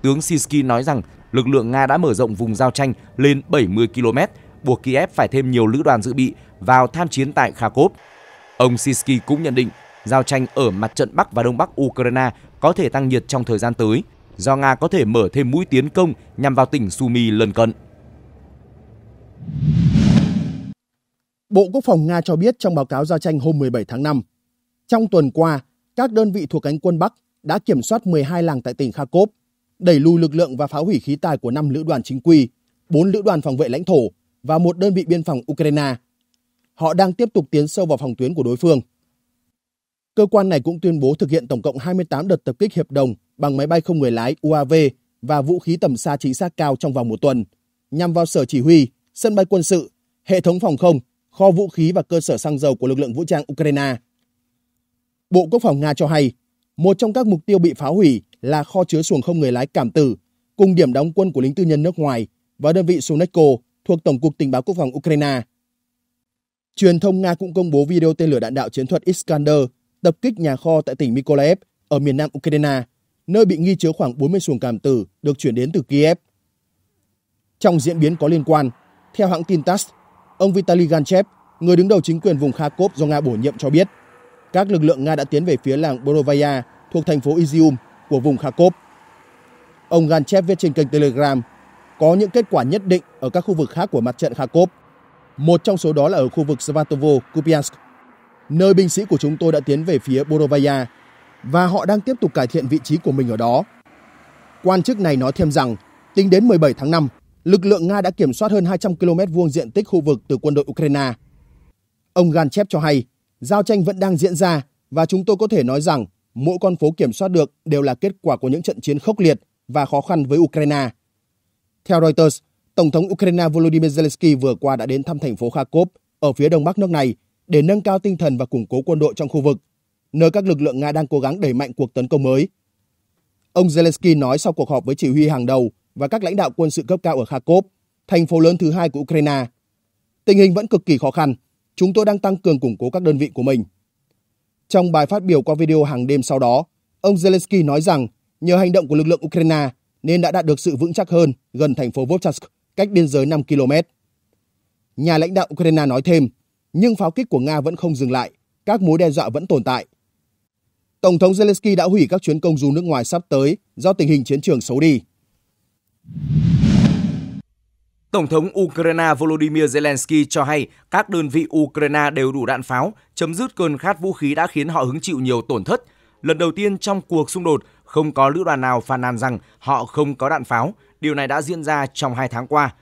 Tướng Sisky nói rằng lực lượng Nga đã mở rộng vùng giao tranh lên 70 km, buộc Kiev phải thêm nhiều lữ đoàn dự bị vào tham chiến tại Kharkov. Ông Sisky cũng nhận định Giao tranh ở mặt trận Bắc và Đông Bắc Ukraine có thể tăng nhiệt trong thời gian tới, do Nga có thể mở thêm mũi tiến công nhằm vào tỉnh Sumy lân cận. Bộ Quốc phòng Nga cho biết trong báo cáo giao tranh hôm 17 tháng 5, trong tuần qua, các đơn vị thuộc cánh quân Bắc đã kiểm soát 12 làng tại tỉnh Kharkov, đẩy lùi lực lượng và phá hủy khí tài của 5 lữ đoàn chính quy, 4 lữ đoàn phòng vệ lãnh thổ và một đơn vị biên phòng Ukraine. Họ đang tiếp tục tiến sâu vào phòng tuyến của đối phương. Cơ quan này cũng tuyên bố thực hiện tổng cộng 28 đợt tập kích hiệp đồng bằng máy bay không người lái UAV và vũ khí tầm xa chính xác cao trong vòng một tuần, nhằm vào sở chỉ huy, sân bay quân sự, hệ thống phòng không, kho vũ khí và cơ sở xăng dầu của lực lượng vũ trang Ukraine. Bộ Quốc phòng Nga cho hay, một trong các mục tiêu bị phá hủy là kho chứa xuồng không người lái cảm tử, cùng điểm đóng quân của lính tư nhân nước ngoài và đơn vị Suneco thuộc Tổng cục Tình báo Quốc phòng Ukraine. Truyền thông Nga cũng công bố video tên lửa đạn đạo chiến thuật Iskander tập kích nhà kho tại tỉnh Mykolaiv ở miền nam Ukraine, nơi bị nghi chứa khoảng 40 xuồng cảm tử được chuyển đến từ Kiev. Trong diễn biến có liên quan, theo hãng tin TASS, ông Vitaly Ganchev, người đứng đầu chính quyền vùng Kharkov do Nga bổ nhiệm cho biết, các lực lượng Nga đã tiến về phía làng Borovaya thuộc thành phố Izium của vùng Kharkov. Ông Ganchev viết trên kênh Telegram có những kết quả nhất định ở các khu vực khác của mặt trận Kharkov. Một trong số đó là ở khu vực Svatovo, Kupiansk nơi binh sĩ của chúng tôi đã tiến về phía Borovaya và họ đang tiếp tục cải thiện vị trí của mình ở đó. Quan chức này nói thêm rằng, tính đến 17 tháng 5, lực lượng Nga đã kiểm soát hơn 200 km vuông diện tích khu vực từ quân đội Ukraine. Ông Ganchev cho hay, giao tranh vẫn đang diễn ra và chúng tôi có thể nói rằng mỗi con phố kiểm soát được đều là kết quả của những trận chiến khốc liệt và khó khăn với Ukraine. Theo Reuters, Tổng thống Ukraine Volodymyr Zelensky vừa qua đã đến thăm thành phố Kharkov ở phía đông bắc nước này để nâng cao tinh thần và củng cố quân đội trong khu vực, nơi các lực lượng Nga đang cố gắng đẩy mạnh cuộc tấn công mới. Ông Zelensky nói sau cuộc họp với chỉ huy hàng đầu và các lãnh đạo quân sự cấp cao ở Kharkov, thành phố lớn thứ hai của Ukraine. Tình hình vẫn cực kỳ khó khăn, chúng tôi đang tăng cường củng cố các đơn vị của mình. Trong bài phát biểu qua video hàng đêm sau đó, ông Zelensky nói rằng nhờ hành động của lực lượng Ukraine nên đã đạt được sự vững chắc hơn gần thành phố Volchansk, cách biên giới 5 km. Nhà lãnh đạo Ukraine nói thêm, nhưng pháo kích của Nga vẫn không dừng lại, các mối đe dọa vẫn tồn tại. Tổng thống Zelensky đã hủy các chuyến công du nước ngoài sắp tới do tình hình chiến trường xấu đi. Tổng thống Ukraine Volodymyr Zelensky cho hay các đơn vị Ukraine đều đủ đạn pháo, chấm dứt cơn khát vũ khí đã khiến họ hứng chịu nhiều tổn thất. Lần đầu tiên trong cuộc xung đột, không có lữ đoàn nào phàn nàn rằng họ không có đạn pháo. Điều này đã diễn ra trong hai tháng qua.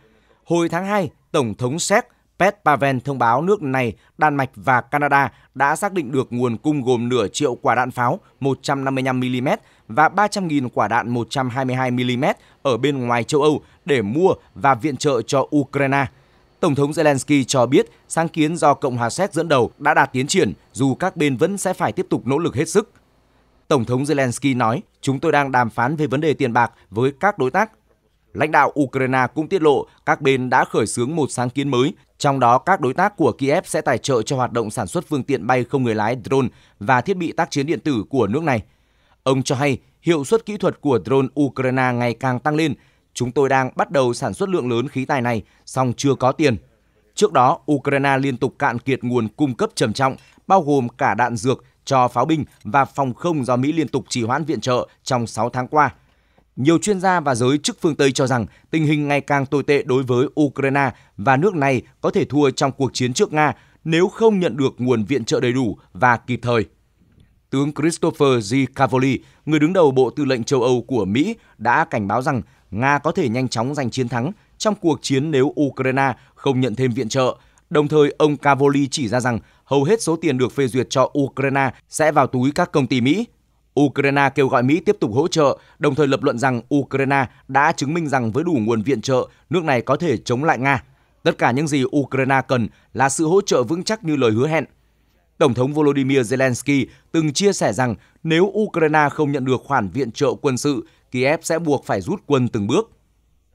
Hồi tháng 2, Tổng thống Séc Pet Paven thông báo nước này, Đan Mạch và Canada đã xác định được nguồn cung gồm nửa triệu quả đạn pháo 155mm và 300.000 quả đạn 122mm ở bên ngoài châu Âu để mua và viện trợ cho Ukraine. Tổng thống Zelensky cho biết sáng kiến do Cộng hòa Séc dẫn đầu đã đạt tiến triển dù các bên vẫn sẽ phải tiếp tục nỗ lực hết sức. Tổng thống Zelensky nói, chúng tôi đang đàm phán về vấn đề tiền bạc với các đối tác Lãnh đạo Ukraine cũng tiết lộ các bên đã khởi xướng một sáng kiến mới trong đó, các đối tác của Kiev sẽ tài trợ cho hoạt động sản xuất phương tiện bay không người lái drone và thiết bị tác chiến điện tử của nước này. Ông cho hay, hiệu suất kỹ thuật của drone Ukraine ngày càng tăng lên. Chúng tôi đang bắt đầu sản xuất lượng lớn khí tài này, song chưa có tiền. Trước đó, Ukraine liên tục cạn kiệt nguồn cung cấp trầm trọng, bao gồm cả đạn dược cho pháo binh và phòng không do Mỹ liên tục trì hoãn viện trợ trong 6 tháng qua. Nhiều chuyên gia và giới chức phương Tây cho rằng tình hình ngày càng tồi tệ đối với Ukraine và nước này có thể thua trong cuộc chiến trước Nga nếu không nhận được nguồn viện trợ đầy đủ và kịp thời. Tướng Christopher G. Cavoli, người đứng đầu Bộ Tư lệnh châu Âu của Mỹ, đã cảnh báo rằng Nga có thể nhanh chóng giành chiến thắng trong cuộc chiến nếu Ukraine không nhận thêm viện trợ. Đồng thời, ông Cavoli chỉ ra rằng hầu hết số tiền được phê duyệt cho Ukraine sẽ vào túi các công ty Mỹ Ukraine kêu gọi Mỹ tiếp tục hỗ trợ, đồng thời lập luận rằng Ukraine đã chứng minh rằng với đủ nguồn viện trợ, nước này có thể chống lại Nga. Tất cả những gì Ukraine cần là sự hỗ trợ vững chắc như lời hứa hẹn. Tổng thống Volodymyr Zelensky từng chia sẻ rằng nếu Ukraine không nhận được khoản viện trợ quân sự, Kiev sẽ buộc phải rút quân từng bước.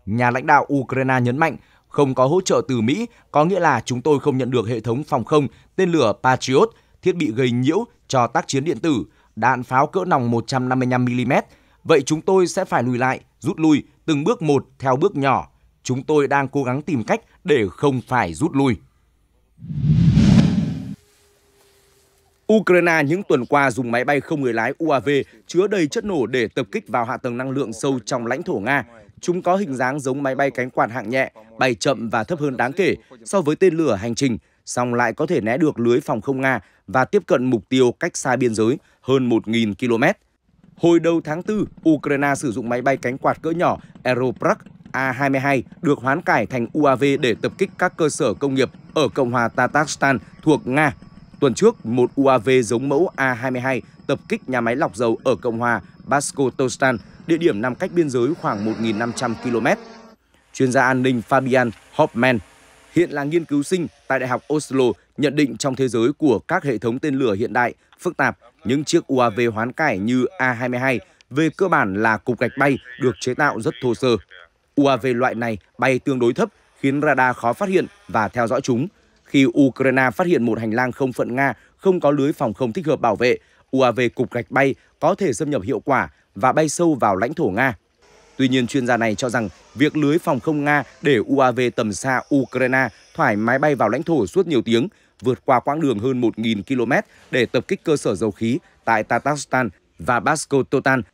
Nhà lãnh đạo Ukraine nhấn mạnh không có hỗ trợ từ Mỹ có nghĩa là chúng tôi không nhận được hệ thống phòng không, tên lửa Patriot, thiết bị gây nhiễu cho tác chiến điện tử, đạn pháo cỡ nòng 155mm, vậy chúng tôi sẽ phải lùi lại, rút lui từng bước một theo bước nhỏ. Chúng tôi đang cố gắng tìm cách để không phải rút lui. Ukraine những tuần qua dùng máy bay không người lái UAV chứa đầy chất nổ để tập kích vào hạ tầng năng lượng sâu trong lãnh thổ Nga. Chúng có hình dáng giống máy bay cánh quạt hạng nhẹ, bay chậm và thấp hơn đáng kể so với tên lửa hành trình, song lại có thể né được lưới phòng không Nga và tiếp cận mục tiêu cách xa biên giới, hơn 1.000 km. Hồi đầu tháng 4, Ukraine sử dụng máy bay cánh quạt cỡ nhỏ Aeroprag A-22 được hoán cải thành UAV để tập kích các cơ sở công nghiệp ở Cộng hòa Tatarstan thuộc Nga. Tuần trước, một UAV giống mẫu A-22 tập kích nhà máy lọc dầu ở Cộng hòa Baskotostan, địa điểm nằm cách biên giới khoảng 1.500 km. Chuyên gia an ninh Fabian Hopman, hiện là nghiên cứu sinh tại Đại học Oslo, nhận định trong thế giới của các hệ thống tên lửa hiện đại, phức tạp, những chiếc UAV hoán cải như A-22 về cơ bản là cục gạch bay được chế tạo rất thô sơ. UAV loại này bay tương đối thấp khiến radar khó phát hiện và theo dõi chúng. Khi Ukraine phát hiện một hành lang không phận Nga không có lưới phòng không thích hợp bảo vệ, UAV cục gạch bay có thể xâm nhập hiệu quả và bay sâu vào lãnh thổ Nga. Tuy nhiên, chuyên gia này cho rằng việc lưới phòng không Nga để UAV tầm xa Ukraine thoải mái bay vào lãnh thổ suốt nhiều tiếng vượt qua quãng đường hơn 1.000 km để tập kích cơ sở dầu khí tại Tatarstan và Basco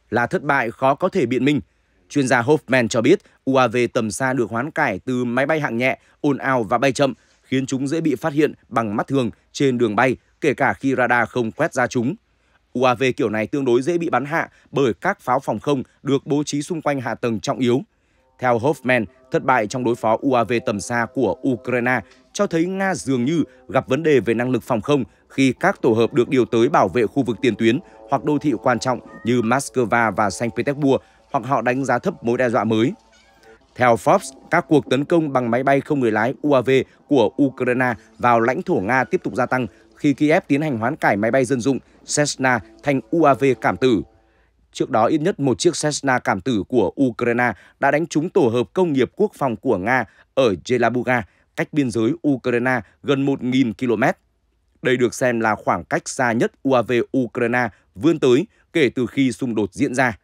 là thất bại khó có thể biện minh. Chuyên gia Hoffman cho biết UAV tầm xa được hoán cải từ máy bay hạng nhẹ, ồn ào và bay chậm, khiến chúng dễ bị phát hiện bằng mắt thường trên đường bay, kể cả khi radar không quét ra chúng. UAV kiểu này tương đối dễ bị bắn hạ bởi các pháo phòng không được bố trí xung quanh hạ tầng trọng yếu. Theo Hoffman, thất bại trong đối phó UAV tầm xa của Ukraine cho thấy Nga dường như gặp vấn đề về năng lực phòng không khi các tổ hợp được điều tới bảo vệ khu vực tiền tuyến hoặc đô thị quan trọng như Moscow và Saint Petersburg hoặc họ đánh giá thấp mối đe dọa mới. Theo Forbes, các cuộc tấn công bằng máy bay không người lái UAV của Ukraine vào lãnh thổ Nga tiếp tục gia tăng khi Kiev tiến hành hoán cải máy bay dân dụng Cessna thành UAV cảm tử. Trước đó, ít nhất một chiếc Cessna cảm tử của Ukraine đã đánh trúng tổ hợp công nghiệp quốc phòng của Nga ở Jelabuga, cách biên giới Ukraine gần 1.000 km. Đây được xem là khoảng cách xa nhất UAV Ukraine vươn tới kể từ khi xung đột diễn ra.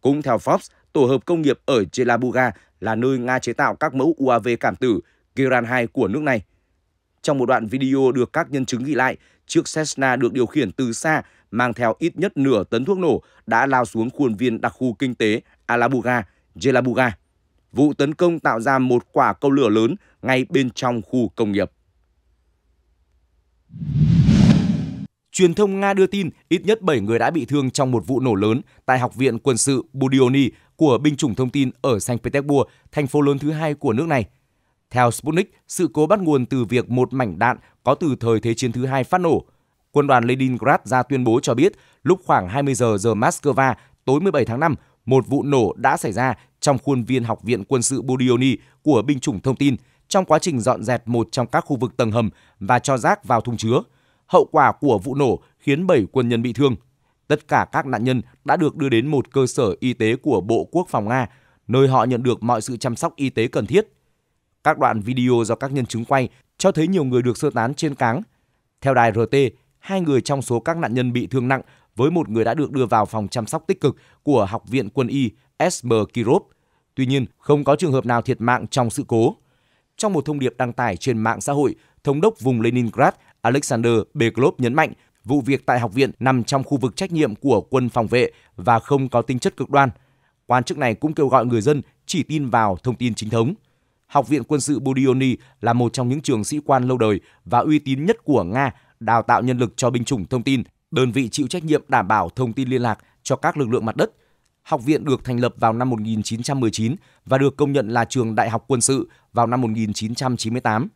Cũng theo Forbes, tổ hợp công nghiệp ở Chelabuga là nơi Nga chế tạo các mẫu UAV cảm tử Kiran-2 của nước này. Trong một đoạn video được các nhân chứng ghi lại, chiếc Cessna được điều khiển từ xa mang theo ít nhất nửa tấn thuốc nổ đã lao xuống khuôn viên đặc khu kinh tế Alabuga, Jelabuga. Vụ tấn công tạo ra một quả câu lửa lớn ngay bên trong khu công nghiệp. Truyền thông Nga đưa tin ít nhất 7 người đã bị thương trong một vụ nổ lớn tại Học viện Quân sự Budioni của binh chủng thông tin ở Saint Petersburg, thành phố lớn thứ hai của nước này. Theo Sputnik, sự cố bắt nguồn từ việc một mảnh đạn có từ thời Thế chiến thứ hai phát nổ. Quân đoàn Leningrad ra tuyên bố cho biết lúc khoảng 20 giờ giờ Moscow tối 17 tháng 5, một vụ nổ đã xảy ra trong khuôn viên Học viện Quân sự Budioni của binh chủng thông tin trong quá trình dọn dẹp một trong các khu vực tầng hầm và cho rác vào thùng chứa. Hậu quả của vụ nổ khiến 7 quân nhân bị thương. Tất cả các nạn nhân đã được đưa đến một cơ sở y tế của Bộ Quốc phòng Nga, nơi họ nhận được mọi sự chăm sóc y tế cần thiết. Các đoạn video do các nhân chứng quay cho thấy nhiều người được sơ tán trên cáng. Theo đài RT, hai người trong số các nạn nhân bị thương nặng với một người đã được đưa vào phòng chăm sóc tích cực của Học viện Quân y Esmer Kirov. Tuy nhiên, không có trường hợp nào thiệt mạng trong sự cố. Trong một thông điệp đăng tải trên mạng xã hội, Thống đốc vùng Leningrad Alexander Beklov nhấn mạnh vụ việc tại học viện nằm trong khu vực trách nhiệm của quân phòng vệ và không có tính chất cực đoan. Quan chức này cũng kêu gọi người dân chỉ tin vào thông tin chính thống. Học viện quân sự Budioni là một trong những trường sĩ quan lâu đời và uy tín nhất của Nga đào tạo nhân lực cho binh chủng thông tin, đơn vị chịu trách nhiệm đảm bảo thông tin liên lạc cho các lực lượng mặt đất học viện được thành lập vào năm 1919 và được công nhận là trường đại học quân sự vào năm 1998.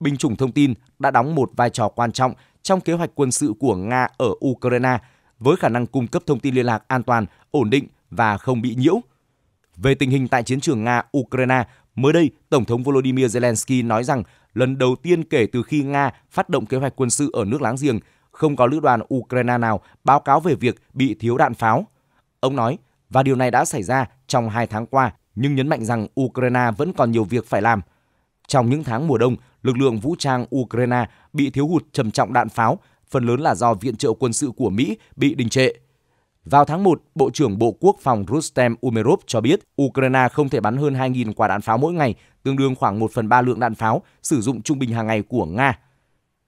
Binh chủng thông tin đã đóng một vai trò quan trọng trong kế hoạch quân sự của Nga ở Ukraine với khả năng cung cấp thông tin liên lạc an toàn, ổn định và không bị nhiễu. Về tình hình tại chiến trường Nga-Ukraine, mới đây, Tổng thống Volodymyr Zelensky nói rằng lần đầu tiên kể từ khi Nga phát động kế hoạch quân sự ở nước láng giềng, không có lữ đoàn Ukraine nào báo cáo về việc bị thiếu đạn pháo. Ông nói, và điều này đã xảy ra trong hai tháng qua, nhưng nhấn mạnh rằng Ukraine vẫn còn nhiều việc phải làm. Trong những tháng mùa đông, lực lượng vũ trang Ukraine bị thiếu hụt trầm trọng đạn pháo, phần lớn là do viện trợ quân sự của Mỹ bị đình trệ. Vào tháng 1, Bộ trưởng Bộ Quốc phòng Rustem Umerov cho biết Ukraine không thể bắn hơn 2.000 quả đạn pháo mỗi ngày, tương đương khoảng 1 phần 3 lượng đạn pháo sử dụng trung bình hàng ngày của Nga.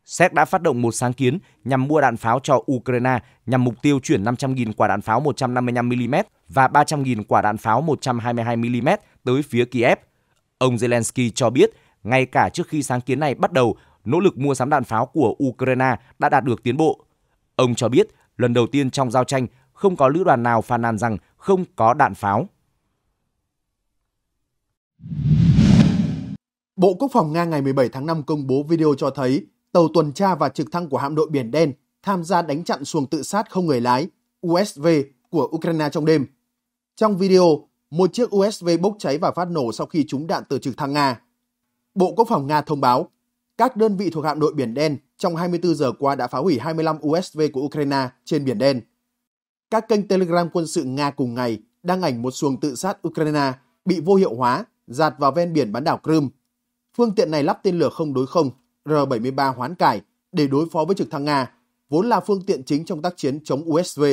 Séc đã phát động một sáng kiến nhằm mua đạn pháo cho Ukraine nhằm mục tiêu chuyển 500.000 quả đạn pháo 155mm và 300.000 quả đạn pháo 122mm tới phía Kiev. Ông Zelensky cho biết, ngay cả trước khi sáng kiến này bắt đầu, nỗ lực mua sắm đạn pháo của Ukraine đã đạt được tiến bộ. Ông cho biết, lần đầu tiên trong giao tranh, không có lữ đoàn nào phàn nàn rằng không có đạn pháo. Bộ Quốc phòng Nga ngày 17 tháng 5 công bố video cho thấy tàu tuần tra và trực thăng của hạm đội Biển Đen tham gia đánh chặn xuồng tự sát không người lái USV của Ukraine trong đêm. Trong video, một chiếc USV bốc cháy và phát nổ sau khi trúng đạn từ trực thăng Nga. Bộ Quốc phòng Nga thông báo, các đơn vị thuộc hạm đội Biển Đen trong 24 giờ qua đã phá hủy 25 USV của Ukraine trên Biển Đen. Các kênh Telegram quân sự Nga cùng ngày đăng ảnh một xuồng tự sát Ukraine bị vô hiệu hóa, giạt vào ven biển bán đảo Crimea. Phương tiện này lắp tên lửa không đối không R-73 hoán cải để đối phó với trực thăng Nga, vốn là phương tiện chính trong tác chiến chống USV.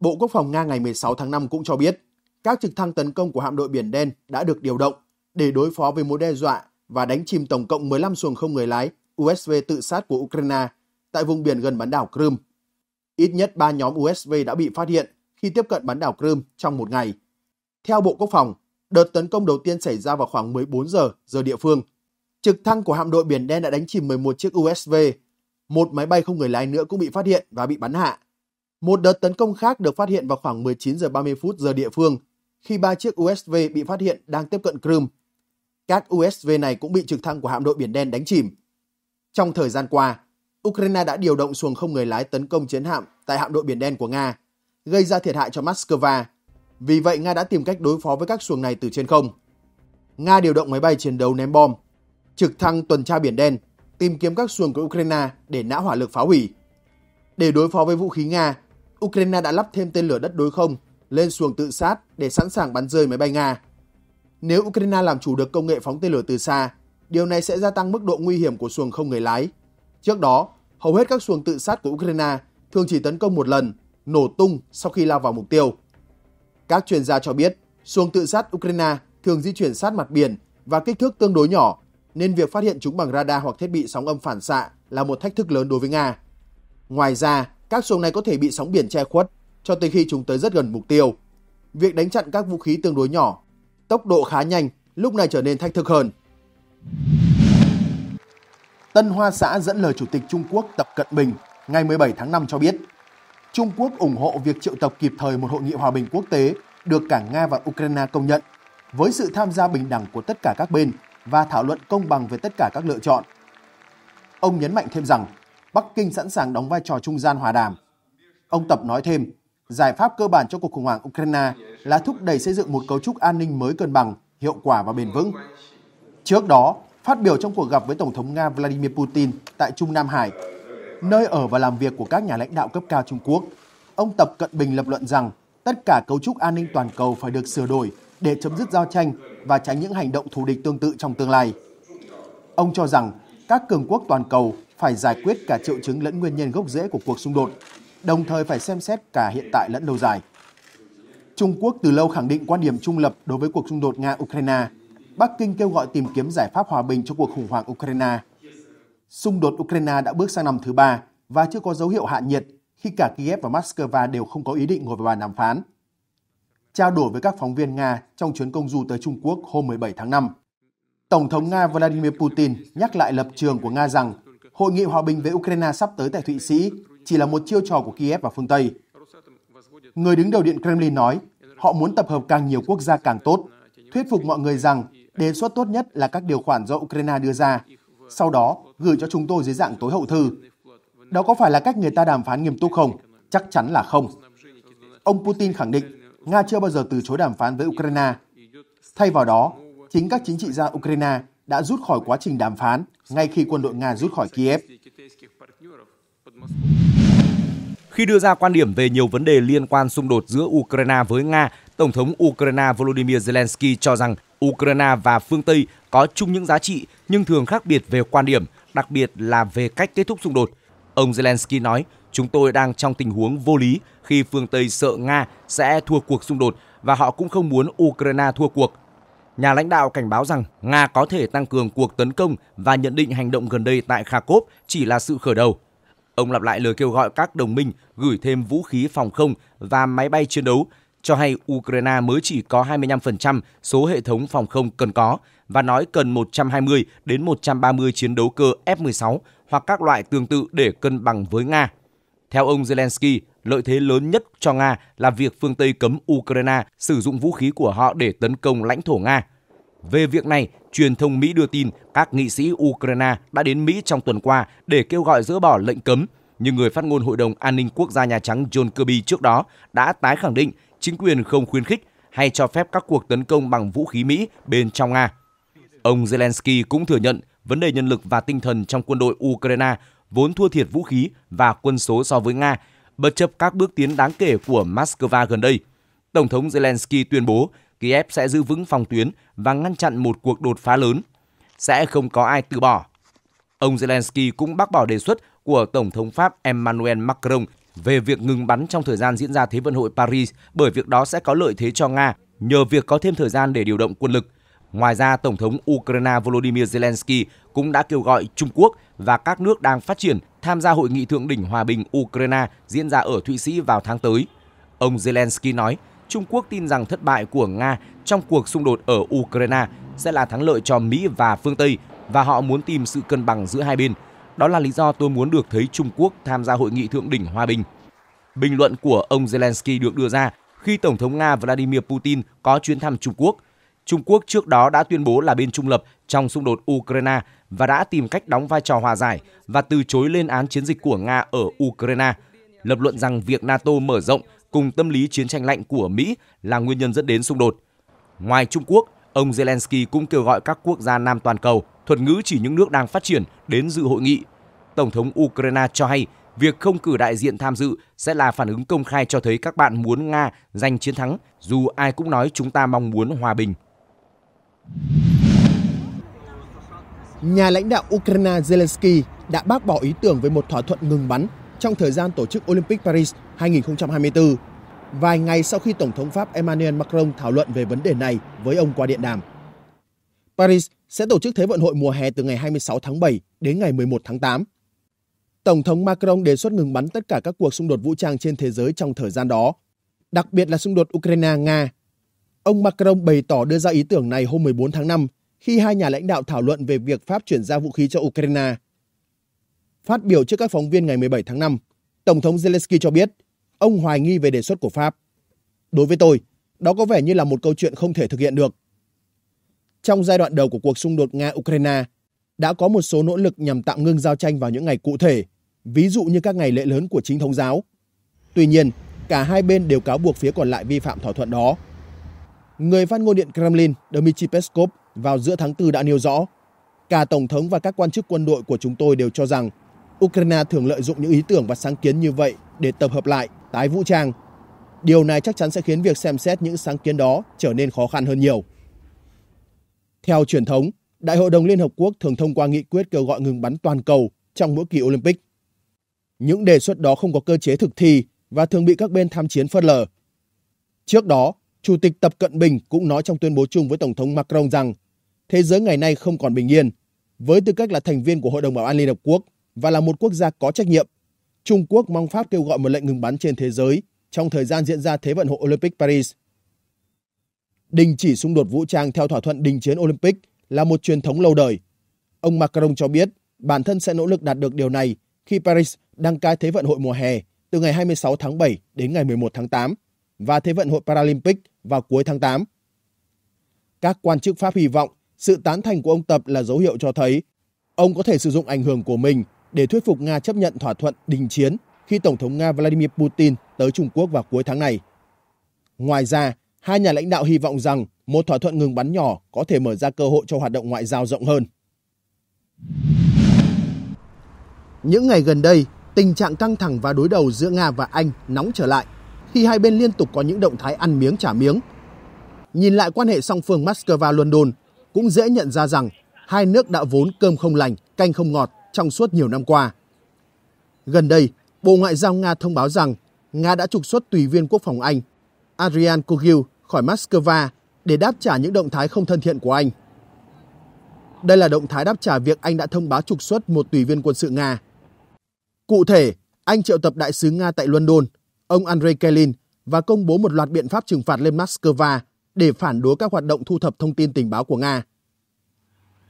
Bộ Quốc phòng Nga ngày 16 tháng 5 cũng cho biết, các trực thăng tấn công của hạm đội Biển Đen đã được điều động để đối phó với mối đe dọa và đánh chìm tổng cộng 15 xuồng không người lái USV tự sát của Ukraine tại vùng biển gần bán đảo Crimea. Ít nhất 3 nhóm USV đã bị phát hiện khi tiếp cận bán đảo Crimea trong một ngày. Theo Bộ Quốc phòng, đợt tấn công đầu tiên xảy ra vào khoảng 14 giờ giờ địa phương trực thăng của hạm đội Biển Đen đã đánh chìm 11 chiếc USV. Một máy bay không người lái nữa cũng bị phát hiện và bị bắn hạ. Một đợt tấn công khác được phát hiện vào khoảng 19 giờ 30 phút giờ địa phương, khi ba chiếc USV bị phát hiện đang tiếp cận Crimea. Các USV này cũng bị trực thăng của hạm đội Biển Đen đánh chìm. Trong thời gian qua, Ukraine đã điều động xuồng không người lái tấn công chiến hạm tại hạm đội Biển Đen của Nga, gây ra thiệt hại cho Moscow. Vì vậy, Nga đã tìm cách đối phó với các xuồng này từ trên không. Nga điều động máy bay chiến đấu ném bom trực thăng tuần tra biển đen tìm kiếm các xuồng của Ukraine để nã hỏa lực phá hủy. Để đối phó với vũ khí Nga, Ukraine đã lắp thêm tên lửa đất đối không lên xuồng tự sát để sẵn sàng bắn rơi máy bay Nga. Nếu Ukraine làm chủ được công nghệ phóng tên lửa từ xa, điều này sẽ gia tăng mức độ nguy hiểm của xuồng không người lái. Trước đó, hầu hết các xuồng tự sát của Ukraine thường chỉ tấn công một lần, nổ tung sau khi lao vào mục tiêu. Các chuyên gia cho biết, xuồng tự sát Ukraine thường di chuyển sát mặt biển và kích thước tương đối nhỏ nên việc phát hiện chúng bằng radar hoặc thiết bị sóng âm phản xạ là một thách thức lớn đối với Nga. Ngoài ra, các xuồng này có thể bị sóng biển che khuất cho tới khi chúng tới rất gần mục tiêu. Việc đánh chặn các vũ khí tương đối nhỏ, tốc độ khá nhanh lúc này trở nên thách thức hơn. Tân Hoa xã dẫn lời Chủ tịch Trung Quốc Tập Cận Bình ngày 17 tháng 5 cho biết, Trung Quốc ủng hộ việc triệu tập kịp thời một hội nghị hòa bình quốc tế được cả Nga và Ukraine công nhận với sự tham gia bình đẳng của tất cả các bên và thảo luận công bằng về tất cả các lựa chọn. Ông nhấn mạnh thêm rằng Bắc Kinh sẵn sàng đóng vai trò trung gian hòa đàm. Ông Tập nói thêm, giải pháp cơ bản cho cuộc khủng hoảng Ukraine là thúc đẩy xây dựng một cấu trúc an ninh mới cân bằng, hiệu quả và bền vững. Trước đó, phát biểu trong cuộc gặp với Tổng thống Nga Vladimir Putin tại Trung Nam Hải, nơi ở và làm việc của các nhà lãnh đạo cấp cao Trung Quốc, ông Tập Cận Bình lập luận rằng tất cả cấu trúc an ninh toàn cầu phải được sửa đổi để chấm dứt giao tranh và tránh những hành động thù địch tương tự trong tương lai. Ông cho rằng các cường quốc toàn cầu phải giải quyết cả triệu chứng lẫn nguyên nhân gốc rễ của cuộc xung đột, đồng thời phải xem xét cả hiện tại lẫn lâu dài. Trung Quốc từ lâu khẳng định quan điểm trung lập đối với cuộc xung đột Nga-Ukraine. Bắc Kinh kêu gọi tìm kiếm giải pháp hòa bình cho cuộc khủng hoảng Ukraine. Xung đột Ukraine đã bước sang năm thứ ba và chưa có dấu hiệu hạ nhiệt khi cả Kiev và Moscow đều không có ý định ngồi vào bàn đàm phán trao đổi với các phóng viên Nga trong chuyến công du tới Trung Quốc hôm 17 tháng 5. Tổng thống Nga Vladimir Putin nhắc lại lập trường của Nga rằng hội nghị hòa bình với Ukraine sắp tới tại Thụy Sĩ chỉ là một chiêu trò của Kiev và phương Tây. Người đứng đầu Điện Kremlin nói họ muốn tập hợp càng nhiều quốc gia càng tốt, thuyết phục mọi người rằng đề xuất tốt nhất là các điều khoản do Ukraine đưa ra, sau đó gửi cho chúng tôi dưới dạng tối hậu thư. Đó có phải là cách người ta đàm phán nghiêm túc không? Chắc chắn là không. Ông Putin khẳng định Nga chưa bao giờ từ chối đàm phán với Ukraine. Thay vào đó, chính các chính trị gia Ukraine đã rút khỏi quá trình đàm phán ngay khi quân đội Nga rút khỏi Kiev. Khi đưa ra quan điểm về nhiều vấn đề liên quan xung đột giữa Ukraine với Nga, Tổng thống Ukraine Volodymyr Zelensky cho rằng Ukraine và phương Tây có chung những giá trị nhưng thường khác biệt về quan điểm, đặc biệt là về cách kết thúc xung đột. Ông Zelensky nói, chúng tôi đang trong tình huống vô lý khi phương Tây sợ Nga sẽ thua cuộc xung đột và họ cũng không muốn Ukraine thua cuộc. Nhà lãnh đạo cảnh báo rằng Nga có thể tăng cường cuộc tấn công và nhận định hành động gần đây tại Kharkov chỉ là sự khởi đầu. Ông lặp lại lời kêu gọi các đồng minh gửi thêm vũ khí phòng không và máy bay chiến đấu, cho hay Ukraine mới chỉ có 25% số hệ thống phòng không cần có và nói cần 120 đến 130 chiến đấu cơ F-16 hoặc các loại tương tự để cân bằng với Nga. Theo ông Zelensky, lợi thế lớn nhất cho Nga là việc phương Tây cấm Ukraine sử dụng vũ khí của họ để tấn công lãnh thổ Nga. Về việc này, truyền thông Mỹ đưa tin các nghị sĩ Ukraine đã đến Mỹ trong tuần qua để kêu gọi dỡ bỏ lệnh cấm, nhưng người phát ngôn Hội đồng An ninh Quốc gia Nhà Trắng John Kirby trước đó đã tái khẳng định chính quyền không khuyến khích hay cho phép các cuộc tấn công bằng vũ khí Mỹ bên trong Nga. Ông Zelensky cũng thừa nhận vấn đề nhân lực và tinh thần trong quân đội Ukraine vốn thua thiệt vũ khí và quân số so với Nga bất chấp các bước tiến đáng kể của Moscow gần đây. Tổng thống Zelensky tuyên bố Kiev sẽ giữ vững phòng tuyến và ngăn chặn một cuộc đột phá lớn. Sẽ không có ai từ bỏ. Ông Zelensky cũng bác bỏ đề xuất của Tổng thống Pháp Emmanuel Macron về việc ngừng bắn trong thời gian diễn ra Thế vận hội Paris bởi việc đó sẽ có lợi thế cho Nga nhờ việc có thêm thời gian để điều động quân lực. Ngoài ra, Tổng thống Ukraine Volodymyr Zelensky cũng đã kêu gọi Trung Quốc và các nước đang phát triển tham gia hội nghị thượng đỉnh hòa bình Ukraine diễn ra ở Thụy Sĩ vào tháng tới. Ông Zelensky nói, Trung Quốc tin rằng thất bại của Nga trong cuộc xung đột ở Ukraine sẽ là thắng lợi cho Mỹ và phương Tây và họ muốn tìm sự cân bằng giữa hai bên. Đó là lý do tôi muốn được thấy Trung Quốc tham gia hội nghị thượng đỉnh hòa bình. Bình luận của ông Zelensky được đưa ra khi Tổng thống Nga Vladimir Putin có chuyến thăm Trung Quốc. Trung Quốc trước đó đã tuyên bố là bên trung lập trong xung đột Ukraine và đã tìm cách đóng vai trò hòa giải và từ chối lên án chiến dịch của Nga ở Ukraine, lập luận rằng việc NATO mở rộng cùng tâm lý chiến tranh lạnh của Mỹ là nguyên nhân dẫn đến xung đột. Ngoài Trung Quốc, ông Zelensky cũng kêu gọi các quốc gia Nam toàn cầu, thuật ngữ chỉ những nước đang phát triển, đến dự hội nghị. Tổng thống Ukraine cho hay việc không cử đại diện tham dự sẽ là phản ứng công khai cho thấy các bạn muốn Nga giành chiến thắng, dù ai cũng nói chúng ta mong muốn hòa bình nhà lãnh đạo Ukraine Zelensky đã bác bỏ ý tưởng về một thỏa thuận ngừng bắn trong thời gian tổ chức Olympic Paris 2024, vài ngày sau khi Tổng thống Pháp Emmanuel Macron thảo luận về vấn đề này với ông qua điện đàm. Paris sẽ tổ chức Thế vận hội mùa hè từ ngày 26 tháng 7 đến ngày 11 tháng 8. Tổng thống Macron đề xuất ngừng bắn tất cả các cuộc xung đột vũ trang trên thế giới trong thời gian đó, đặc biệt là xung đột Ukraine-Nga. Ông Macron bày tỏ đưa ra ý tưởng này hôm 14 tháng 5 khi hai nhà lãnh đạo thảo luận về việc Pháp chuyển giao vũ khí cho Ukraine. Phát biểu trước các phóng viên ngày 17 tháng 5, Tổng thống Zelensky cho biết ông hoài nghi về đề xuất của Pháp. Đối với tôi, đó có vẻ như là một câu chuyện không thể thực hiện được. Trong giai đoạn đầu của cuộc xung đột Nga-Ukraine, đã có một số nỗ lực nhằm tạm ngưng giao tranh vào những ngày cụ thể, ví dụ như các ngày lễ lớn của chính thống giáo. Tuy nhiên, cả hai bên đều cáo buộc phía còn lại vi phạm thỏa thuận đó. Người phát ngôn điện Kremlin Dmitry Peskov vào giữa tháng 4 đã nêu rõ. Cả Tổng thống và các quan chức quân đội của chúng tôi đều cho rằng Ukraine thường lợi dụng những ý tưởng và sáng kiến như vậy để tập hợp lại, tái vũ trang. Điều này chắc chắn sẽ khiến việc xem xét những sáng kiến đó trở nên khó khăn hơn nhiều. Theo truyền thống, Đại hội đồng Liên Hợp Quốc thường thông qua nghị quyết kêu gọi ngừng bắn toàn cầu trong mỗi kỳ Olympic. Những đề xuất đó không có cơ chế thực thi và thường bị các bên tham chiến phớt lờ. Trước đó, Chủ tịch Tập Cận Bình cũng nói trong tuyên bố chung với Tổng thống Macron rằng thế giới ngày nay không còn bình yên. Với tư cách là thành viên của Hội đồng Bảo an Liên Hợp Quốc và là một quốc gia có trách nhiệm, Trung Quốc mong Pháp kêu gọi một lệnh ngừng bắn trên thế giới trong thời gian diễn ra Thế vận hội Olympic Paris. Đình chỉ xung đột vũ trang theo thỏa thuận đình chiến Olympic là một truyền thống lâu đời. Ông Macron cho biết bản thân sẽ nỗ lực đạt được điều này khi Paris đăng cai Thế vận hội mùa hè từ ngày 26 tháng 7 đến ngày 11 tháng 8 và Thế vận hội Paralympic vào cuối tháng 8. Các quan chức Pháp hy vọng sự tán thành của ông Tập là dấu hiệu cho thấy ông có thể sử dụng ảnh hưởng của mình để thuyết phục Nga chấp nhận thỏa thuận đình chiến khi Tổng thống Nga Vladimir Putin tới Trung Quốc vào cuối tháng này. Ngoài ra, hai nhà lãnh đạo hy vọng rằng một thỏa thuận ngừng bắn nhỏ có thể mở ra cơ hội cho hoạt động ngoại giao rộng hơn. Những ngày gần đây, tình trạng căng thẳng và đối đầu giữa Nga và Anh nóng trở lại khi hai bên liên tục có những động thái ăn miếng trả miếng. Nhìn lại quan hệ song phương Moscow-London cũng dễ nhận ra rằng hai nước đã vốn cơm không lành, canh không ngọt trong suốt nhiều năm qua. Gần đây, Bộ Ngoại giao Nga thông báo rằng Nga đã trục xuất tùy viên quốc phòng Anh, Adrian Kogil khỏi Moscow để đáp trả những động thái không thân thiện của Anh. Đây là động thái đáp trả việc Anh đã thông báo trục xuất một tùy viên quân sự Nga. Cụ thể, Anh triệu tập đại sứ Nga tại London, ông Andrei Kelin và công bố một loạt biện pháp trừng phạt lên Moscow để phản đối các hoạt động thu thập thông tin tình báo của Nga.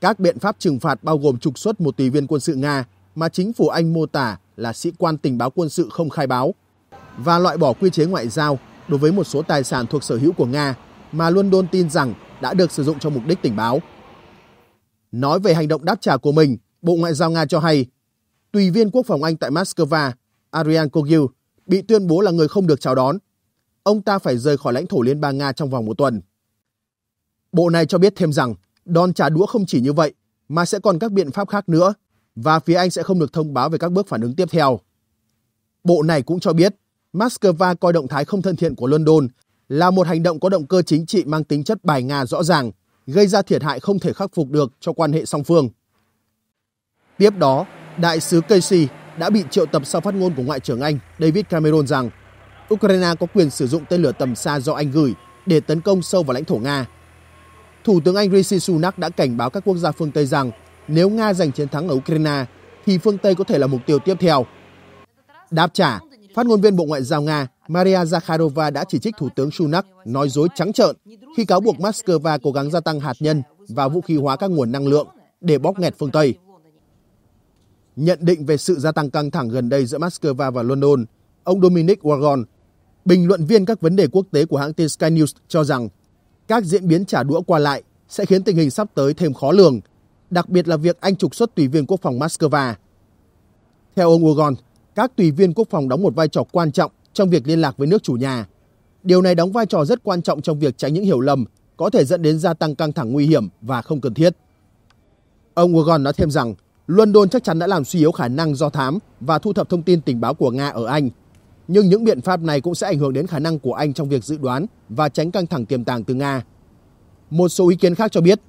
Các biện pháp trừng phạt bao gồm trục xuất một tùy viên quân sự Nga mà chính phủ Anh mô tả là sĩ quan tình báo quân sự không khai báo và loại bỏ quy chế ngoại giao đối với một số tài sản thuộc sở hữu của Nga mà London tin rằng đã được sử dụng cho mục đích tình báo. Nói về hành động đáp trả của mình, Bộ Ngoại giao Nga cho hay tùy viên quốc phòng Anh tại Moscow, Arian Kogil, bị tuyên bố là người không được chào đón ông ta phải rời khỏi lãnh thổ Liên bang Nga trong vòng một tuần. Bộ này cho biết thêm rằng đòn trả đũa không chỉ như vậy mà sẽ còn các biện pháp khác nữa và phía Anh sẽ không được thông báo về các bước phản ứng tiếp theo. Bộ này cũng cho biết Moscow coi động thái không thân thiện của London là một hành động có động cơ chính trị mang tính chất bài Nga rõ ràng, gây ra thiệt hại không thể khắc phục được cho quan hệ song phương. Tiếp đó, đại sứ Casey đã bị triệu tập sau phát ngôn của Ngoại trưởng Anh David Cameron rằng Ukraine có quyền sử dụng tên lửa tầm xa do Anh gửi để tấn công sâu vào lãnh thổ Nga. Thủ tướng Anh Rishi Sunak đã cảnh báo các quốc gia phương Tây rằng nếu Nga giành chiến thắng ở Ukraine thì phương Tây có thể là mục tiêu tiếp theo. Đáp trả, phát ngôn viên Bộ Ngoại giao Nga Maria Zakharova đã chỉ trích Thủ tướng Sunak nói dối trắng trợn khi cáo buộc Moscow cố gắng gia tăng hạt nhân và vũ khí hóa các nguồn năng lượng để bóp nghẹt phương Tây. Nhận định về sự gia tăng căng thẳng gần đây giữa Moscow và London, ông Dominic Wargon, Bình luận viên các vấn đề quốc tế của hãng tin Sky News cho rằng các diễn biến trả đũa qua lại sẽ khiến tình hình sắp tới thêm khó lường, đặc biệt là việc Anh trục xuất tùy viên quốc phòng Moscow. Theo ông Ugon, các tùy viên quốc phòng đóng một vai trò quan trọng trong việc liên lạc với nước chủ nhà. Điều này đóng vai trò rất quan trọng trong việc tránh những hiểu lầm có thể dẫn đến gia tăng căng thẳng nguy hiểm và không cần thiết. Ông Ugon nói thêm rằng London chắc chắn đã làm suy yếu khả năng do thám và thu thập thông tin tình báo của Nga ở Anh – nhưng những biện pháp này cũng sẽ ảnh hưởng đến khả năng của Anh trong việc dự đoán và tránh căng thẳng tiềm tàng từ Nga. Một số ý kiến khác cho biết,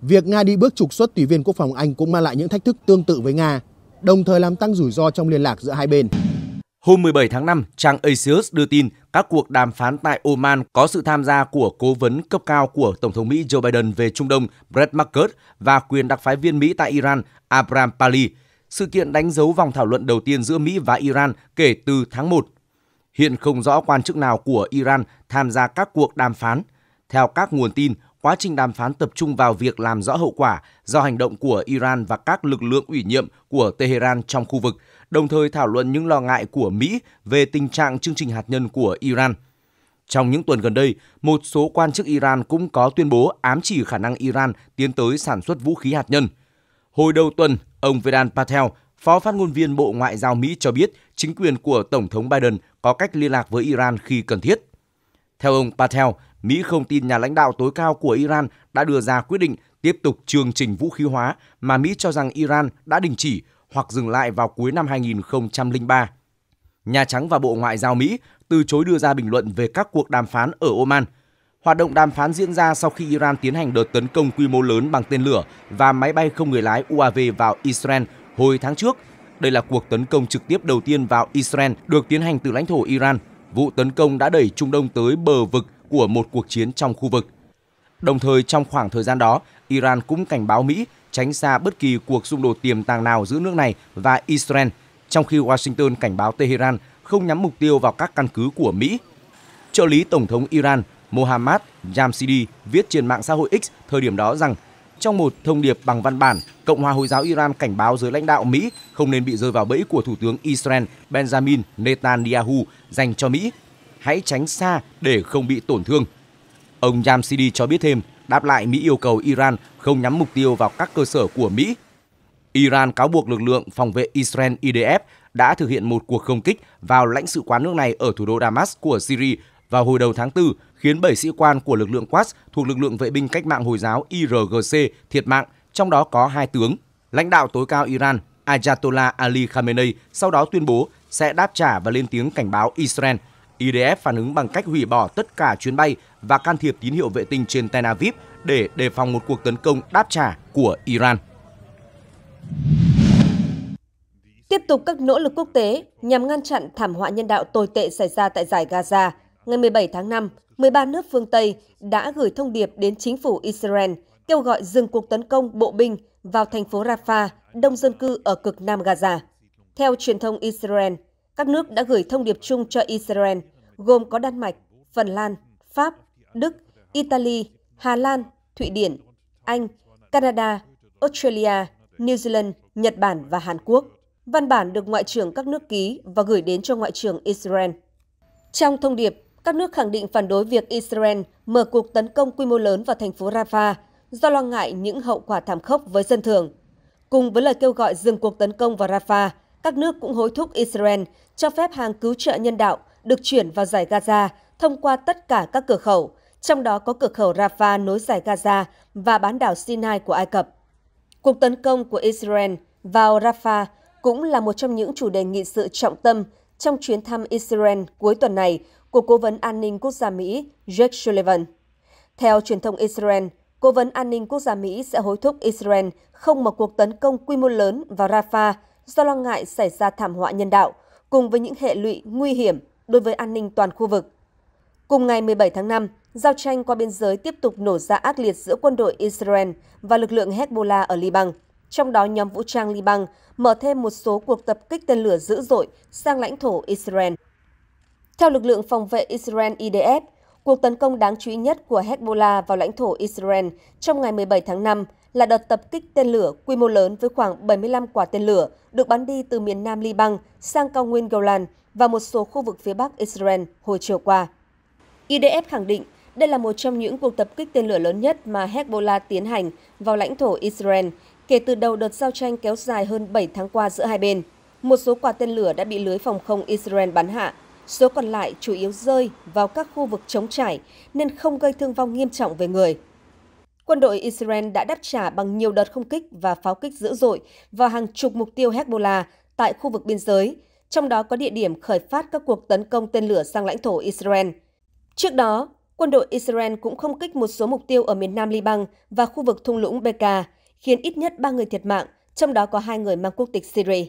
việc Nga đi bước trục xuất tùy viên quốc phòng Anh cũng mang lại những thách thức tương tự với Nga, đồng thời làm tăng rủi ro trong liên lạc giữa hai bên. Hôm 17 tháng 5, trang Axios đưa tin các cuộc đàm phán tại Oman có sự tham gia của cố vấn cấp cao của Tổng thống Mỹ Joe Biden về Trung Đông Brett McCurt và quyền đặc phái viên Mỹ tại Iran Abram Pali. Sự kiện đánh dấu vòng thảo luận đầu tiên giữa Mỹ và Iran kể từ tháng 1 Hiện không rõ quan chức nào của Iran tham gia các cuộc đàm phán. Theo các nguồn tin, quá trình đàm phán tập trung vào việc làm rõ hậu quả do hành động của Iran và các lực lượng ủy nhiệm của Tehran trong khu vực, đồng thời thảo luận những lo ngại của Mỹ về tình trạng chương trình hạt nhân của Iran. Trong những tuần gần đây, một số quan chức Iran cũng có tuyên bố ám chỉ khả năng Iran tiến tới sản xuất vũ khí hạt nhân. Hồi đầu tuần, ông Vedan Patel, Phó phát ngôn viên Bộ Ngoại giao Mỹ cho biết chính quyền của Tổng thống Biden có cách liên lạc với Iran khi cần thiết. Theo ông Patel, Mỹ không tin nhà lãnh đạo tối cao của Iran đã đưa ra quyết định tiếp tục chương trình vũ khí hóa mà Mỹ cho rằng Iran đã đình chỉ hoặc dừng lại vào cuối năm 2003. Nhà Trắng và Bộ Ngoại giao Mỹ từ chối đưa ra bình luận về các cuộc đàm phán ở Oman. Hoạt động đàm phán diễn ra sau khi Iran tiến hành đợt tấn công quy mô lớn bằng tên lửa và máy bay không người lái UAV vào Israel Hồi tháng trước, đây là cuộc tấn công trực tiếp đầu tiên vào Israel được tiến hành từ lãnh thổ Iran. Vụ tấn công đã đẩy Trung Đông tới bờ vực của một cuộc chiến trong khu vực. Đồng thời trong khoảng thời gian đó, Iran cũng cảnh báo Mỹ tránh xa bất kỳ cuộc xung đột tiềm tàng nào giữa nước này và Israel, trong khi Washington cảnh báo Tehran không nhắm mục tiêu vào các căn cứ của Mỹ. Trợ lý Tổng thống Iran Mohammad Jamshidi viết trên mạng xã hội X thời điểm đó rằng trong một thông điệp bằng văn bản, Cộng hòa Hồi giáo Iran cảnh báo giới lãnh đạo Mỹ không nên bị rơi vào bẫy của Thủ tướng Israel Benjamin Netanyahu dành cho Mỹ. Hãy tránh xa để không bị tổn thương. Ông Yamsidi cho biết thêm, đáp lại Mỹ yêu cầu Iran không nhắm mục tiêu vào các cơ sở của Mỹ. Iran cáo buộc lực lượng phòng vệ Israel IDF đã thực hiện một cuộc không kích vào lãnh sự quán nước này ở thủ đô Damas của Syria vào hồi đầu tháng 4 khiến 7 sĩ quan của lực lượng Quds thuộc lực lượng vệ binh cách mạng Hồi giáo IRGC thiệt mạng, trong đó có hai tướng. Lãnh đạo tối cao Iran Ayatollah Ali Khamenei sau đó tuyên bố sẽ đáp trả và lên tiếng cảnh báo Israel. IDF phản ứng bằng cách hủy bỏ tất cả chuyến bay và can thiệp tín hiệu vệ tinh trên Tel Aviv để đề phòng một cuộc tấn công đáp trả của Iran. Tiếp tục các nỗ lực quốc tế nhằm ngăn chặn thảm họa nhân đạo tồi tệ xảy ra tại giải Gaza, ngày 17 tháng 5, 13 nước phương Tây đã gửi thông điệp đến chính phủ Israel kêu gọi dừng cuộc tấn công bộ binh vào thành phố Rafah, đông dân cư ở cực Nam Gaza. Theo truyền thông Israel, các nước đã gửi thông điệp chung cho Israel, gồm có Đan Mạch, Phần Lan, Pháp, Đức, Italy, Hà Lan, Thụy Điển, Anh, Canada, Australia, New Zealand, Nhật Bản và Hàn Quốc. Văn bản được Ngoại trưởng các nước ký và gửi đến cho Ngoại trưởng Israel. Trong thông điệp, các nước khẳng định phản đối việc Israel mở cuộc tấn công quy mô lớn vào thành phố Rafah do lo ngại những hậu quả thảm khốc với dân thường. Cùng với lời kêu gọi dừng cuộc tấn công vào Rafah, các nước cũng hối thúc Israel cho phép hàng cứu trợ nhân đạo được chuyển vào giải Gaza thông qua tất cả các cửa khẩu, trong đó có cửa khẩu Rafah nối giải Gaza và bán đảo Sinai của Ai Cập. Cuộc tấn công của Israel vào Rafah cũng là một trong những chủ đề nghị sự trọng tâm trong chuyến thăm Israel cuối tuần này của Cố vấn An ninh Quốc gia Mỹ Jake Sullivan. Theo truyền thông Israel, Cố vấn An ninh Quốc gia Mỹ sẽ hối thúc Israel không mở cuộc tấn công quy mô lớn vào Rafah do lo ngại xảy ra thảm họa nhân đạo, cùng với những hệ lụy nguy hiểm đối với an ninh toàn khu vực. Cùng ngày 17 tháng 5, giao tranh qua biên giới tiếp tục nổ ra ác liệt giữa quân đội Israel và lực lượng Hezbollah ở Liban, trong đó nhóm vũ trang Liban mở thêm một số cuộc tập kích tên lửa dữ dội sang lãnh thổ Israel. Theo lực lượng phòng vệ Israel IDF, cuộc tấn công đáng chú ý nhất của Hezbollah vào lãnh thổ Israel trong ngày 17 tháng 5 là đợt tập kích tên lửa quy mô lớn với khoảng 75 quả tên lửa được bắn đi từ miền nam Liban sang cao nguyên Golan và một số khu vực phía bắc Israel hồi chiều qua. IDF khẳng định đây là một trong những cuộc tập kích tên lửa lớn nhất mà Hezbollah tiến hành vào lãnh thổ Israel kể từ đầu đợt giao tranh kéo dài hơn 7 tháng qua giữa hai bên. Một số quả tên lửa đã bị lưới phòng không Israel bắn hạ Số còn lại chủ yếu rơi vào các khu vực chống trải nên không gây thương vong nghiêm trọng về người. Quân đội Israel đã đáp trả bằng nhiều đợt không kích và pháo kích dữ dội vào hàng chục mục tiêu Hezbollah tại khu vực biên giới, trong đó có địa điểm khởi phát các cuộc tấn công tên lửa sang lãnh thổ Israel. Trước đó, quân đội Israel cũng không kích một số mục tiêu ở miền nam Liban và khu vực thung lũng Bekaa, khiến ít nhất 3 người thiệt mạng, trong đó có hai người mang quốc tịch Syria.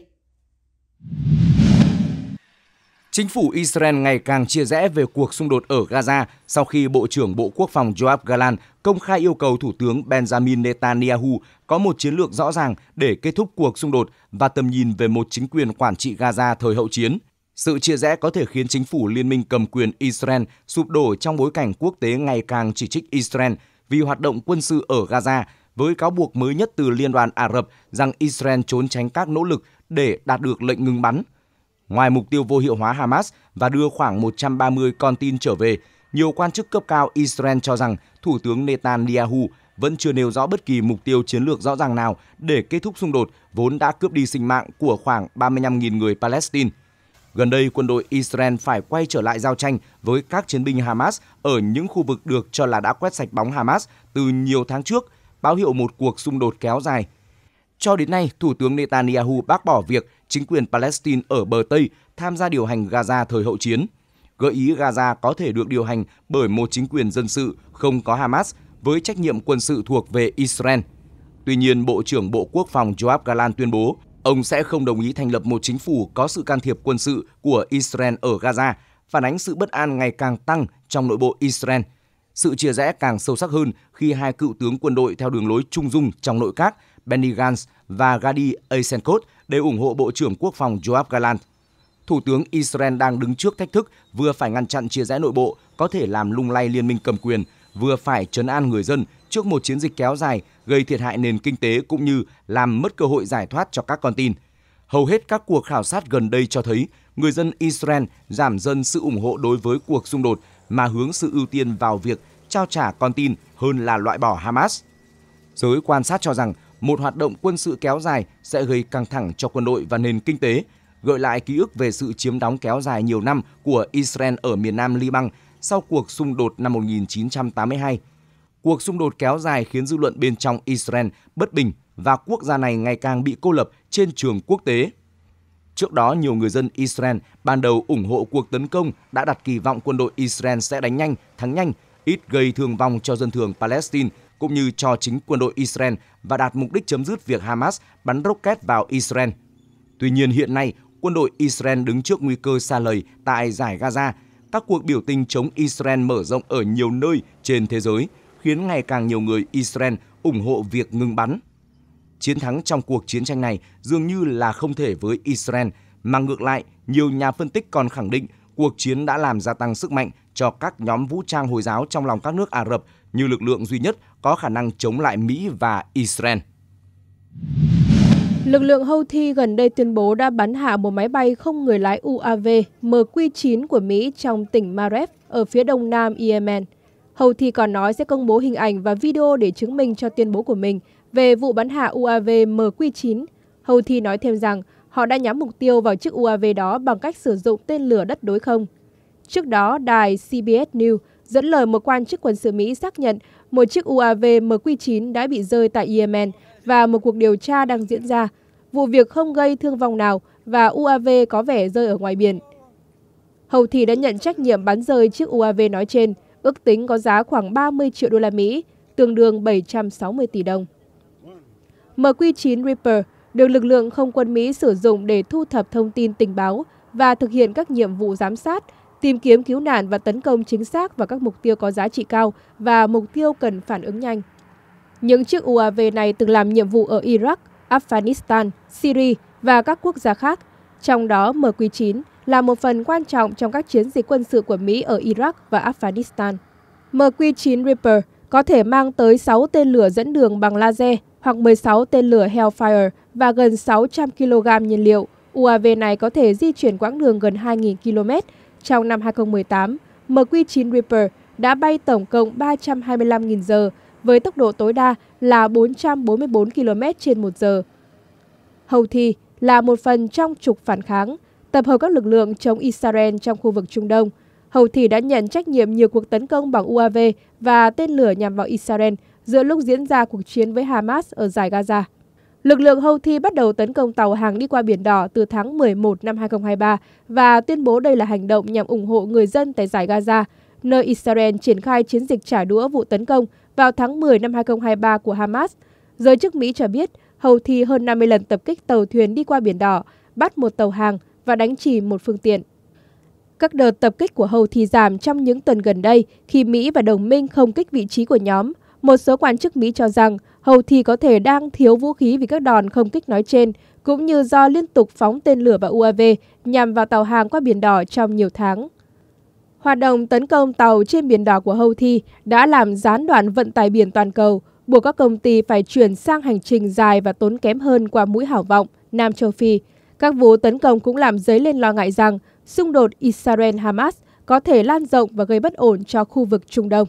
Chính phủ Israel ngày càng chia rẽ về cuộc xung đột ở Gaza sau khi Bộ trưởng Bộ Quốc phòng Joab Gallant công khai yêu cầu Thủ tướng Benjamin Netanyahu có một chiến lược rõ ràng để kết thúc cuộc xung đột và tầm nhìn về một chính quyền quản trị Gaza thời hậu chiến. Sự chia rẽ có thể khiến chính phủ liên minh cầm quyền Israel sụp đổ trong bối cảnh quốc tế ngày càng chỉ trích Israel vì hoạt động quân sự ở Gaza với cáo buộc mới nhất từ Liên đoàn Ả Rập rằng Israel trốn tránh các nỗ lực để đạt được lệnh ngừng bắn – Ngoài mục tiêu vô hiệu hóa Hamas và đưa khoảng 130 con tin trở về, nhiều quan chức cấp cao Israel cho rằng Thủ tướng Netanyahu vẫn chưa nêu rõ bất kỳ mục tiêu chiến lược rõ ràng nào để kết thúc xung đột vốn đã cướp đi sinh mạng của khoảng 35.000 người Palestine. Gần đây, quân đội Israel phải quay trở lại giao tranh với các chiến binh Hamas ở những khu vực được cho là đã quét sạch bóng Hamas từ nhiều tháng trước, báo hiệu một cuộc xung đột kéo dài cho đến nay, Thủ tướng Netanyahu bác bỏ việc chính quyền Palestine ở bờ Tây tham gia điều hành Gaza thời hậu chiến. Gợi ý Gaza có thể được điều hành bởi một chính quyền dân sự không có Hamas với trách nhiệm quân sự thuộc về Israel. Tuy nhiên, Bộ trưởng Bộ Quốc phòng Joab Galan tuyên bố ông sẽ không đồng ý thành lập một chính phủ có sự can thiệp quân sự của Israel ở Gaza, phản ánh sự bất an ngày càng tăng trong nội bộ Israel. Sự chia rẽ càng sâu sắc hơn khi hai cựu tướng quân đội theo đường lối trung dung trong nội các Benny Gantz và Gadi Eisenkot đều ủng hộ Bộ trưởng Quốc phòng Joab Gallant. Thủ tướng Israel đang đứng trước thách thức vừa phải ngăn chặn chia rẽ nội bộ có thể làm lung lay liên minh cầm quyền, vừa phải trấn an người dân trước một chiến dịch kéo dài gây thiệt hại nền kinh tế cũng như làm mất cơ hội giải thoát cho các con tin. Hầu hết các cuộc khảo sát gần đây cho thấy người dân Israel giảm dần sự ủng hộ đối với cuộc xung đột mà hướng sự ưu tiên vào việc trao trả con tin hơn là loại bỏ Hamas. Giới quan sát cho rằng một hoạt động quân sự kéo dài sẽ gây căng thẳng cho quân đội và nền kinh tế, gợi lại ký ức về sự chiếm đóng kéo dài nhiều năm của Israel ở miền nam Liban sau cuộc xung đột năm 1982. Cuộc xung đột kéo dài khiến dư luận bên trong Israel bất bình và quốc gia này ngày càng bị cô lập trên trường quốc tế. Trước đó, nhiều người dân Israel ban đầu ủng hộ cuộc tấn công đã đặt kỳ vọng quân đội Israel sẽ đánh nhanh, thắng nhanh, ít gây thương vong cho dân thường Palestine – cũng như cho chính quân đội Israel và đạt mục đích chấm dứt việc Hamas bắn rocket vào Israel. Tuy nhiên hiện nay, quân đội Israel đứng trước nguy cơ xa lầy tại giải Gaza. Các cuộc biểu tình chống Israel mở rộng ở nhiều nơi trên thế giới, khiến ngày càng nhiều người Israel ủng hộ việc ngừng bắn. Chiến thắng trong cuộc chiến tranh này dường như là không thể với Israel, mà ngược lại, nhiều nhà phân tích còn khẳng định cuộc chiến đã làm gia tăng sức mạnh cho các nhóm vũ trang Hồi giáo trong lòng các nước Ả Rập như lực lượng duy nhất có khả năng chống lại Mỹ và Israel. Lực lượng Houthi gần đây tuyên bố đã bắn hạ một máy bay không người lái UAV MQ-9 của Mỹ trong tỉnh Mareb ở phía đông nam Yemen. Houthi còn nói sẽ công bố hình ảnh và video để chứng minh cho tuyên bố của mình về vụ bắn hạ UAV MQ-9. Houthi nói thêm rằng họ đã nhắm mục tiêu vào chiếc UAV đó bằng cách sử dụng tên lửa đất đối không. Trước đó, đài CBS News Dẫn lời một quan chức quân sự Mỹ xác nhận một chiếc UAV MQ-9 đã bị rơi tại Yemen và một cuộc điều tra đang diễn ra. Vụ việc không gây thương vong nào và UAV có vẻ rơi ở ngoài biển. Houthi đã nhận trách nhiệm bắn rơi chiếc UAV nói trên, ước tính có giá khoảng 30 triệu đô la Mỹ, tương đương 760 tỷ đồng. MQ-9 Reaper được lực lượng không quân Mỹ sử dụng để thu thập thông tin tình báo và thực hiện các nhiệm vụ giám sát tìm kiếm cứu nạn và tấn công chính xác vào các mục tiêu có giá trị cao và mục tiêu cần phản ứng nhanh. Những chiếc UAV này từng làm nhiệm vụ ở Iraq, Afghanistan, Syria và các quốc gia khác, trong đó MQ-9 là một phần quan trọng trong các chiến dịch quân sự của Mỹ ở Iraq và Afghanistan. MQ-9 Reaper có thể mang tới 6 tên lửa dẫn đường bằng laser hoặc 16 tên lửa Hellfire và gần 600 kg nhiên liệu. UAV này có thể di chuyển quãng đường gần 2.000 km trong năm 2018, MQ-9 Reaper đã bay tổng cộng 325.000 giờ với tốc độ tối đa là 444 km trên 1 giờ. Houthi thi là một phần trong trục phản kháng, tập hợp các lực lượng chống Israel trong khu vực Trung Đông. Houthi đã nhận trách nhiệm nhiều cuộc tấn công bằng UAV và tên lửa nhằm vào Israel giữa lúc diễn ra cuộc chiến với Hamas ở giải Gaza. Lực lượng Houthi bắt đầu tấn công tàu hàng đi qua Biển Đỏ từ tháng 11 năm 2023 và tuyên bố đây là hành động nhằm ủng hộ người dân tại giải Gaza, nơi Israel triển khai chiến dịch trả đũa vụ tấn công vào tháng 10 năm 2023 của Hamas. Giới chức Mỹ cho biết Houthi hơn 50 lần tập kích tàu thuyền đi qua Biển Đỏ, bắt một tàu hàng và đánh chìm một phương tiện. Các đợt tập kích của Houthi giảm trong những tuần gần đây khi Mỹ và đồng minh không kích vị trí của nhóm. Một số quan chức Mỹ cho rằng Hầu Houthi có thể đang thiếu vũ khí vì các đòn không kích nói trên, cũng như do liên tục phóng tên lửa và UAV nhằm vào tàu hàng qua Biển Đỏ trong nhiều tháng. Hoạt động tấn công tàu trên Biển Đỏ của Hầu Houthi đã làm gián đoạn vận tải biển toàn cầu, buộc các công ty phải chuyển sang hành trình dài và tốn kém hơn qua mũi hảo vọng Nam Châu Phi. Các vụ tấn công cũng làm dấy lên lo ngại rằng xung đột Israel-Hamas có thể lan rộng và gây bất ổn cho khu vực Trung Đông.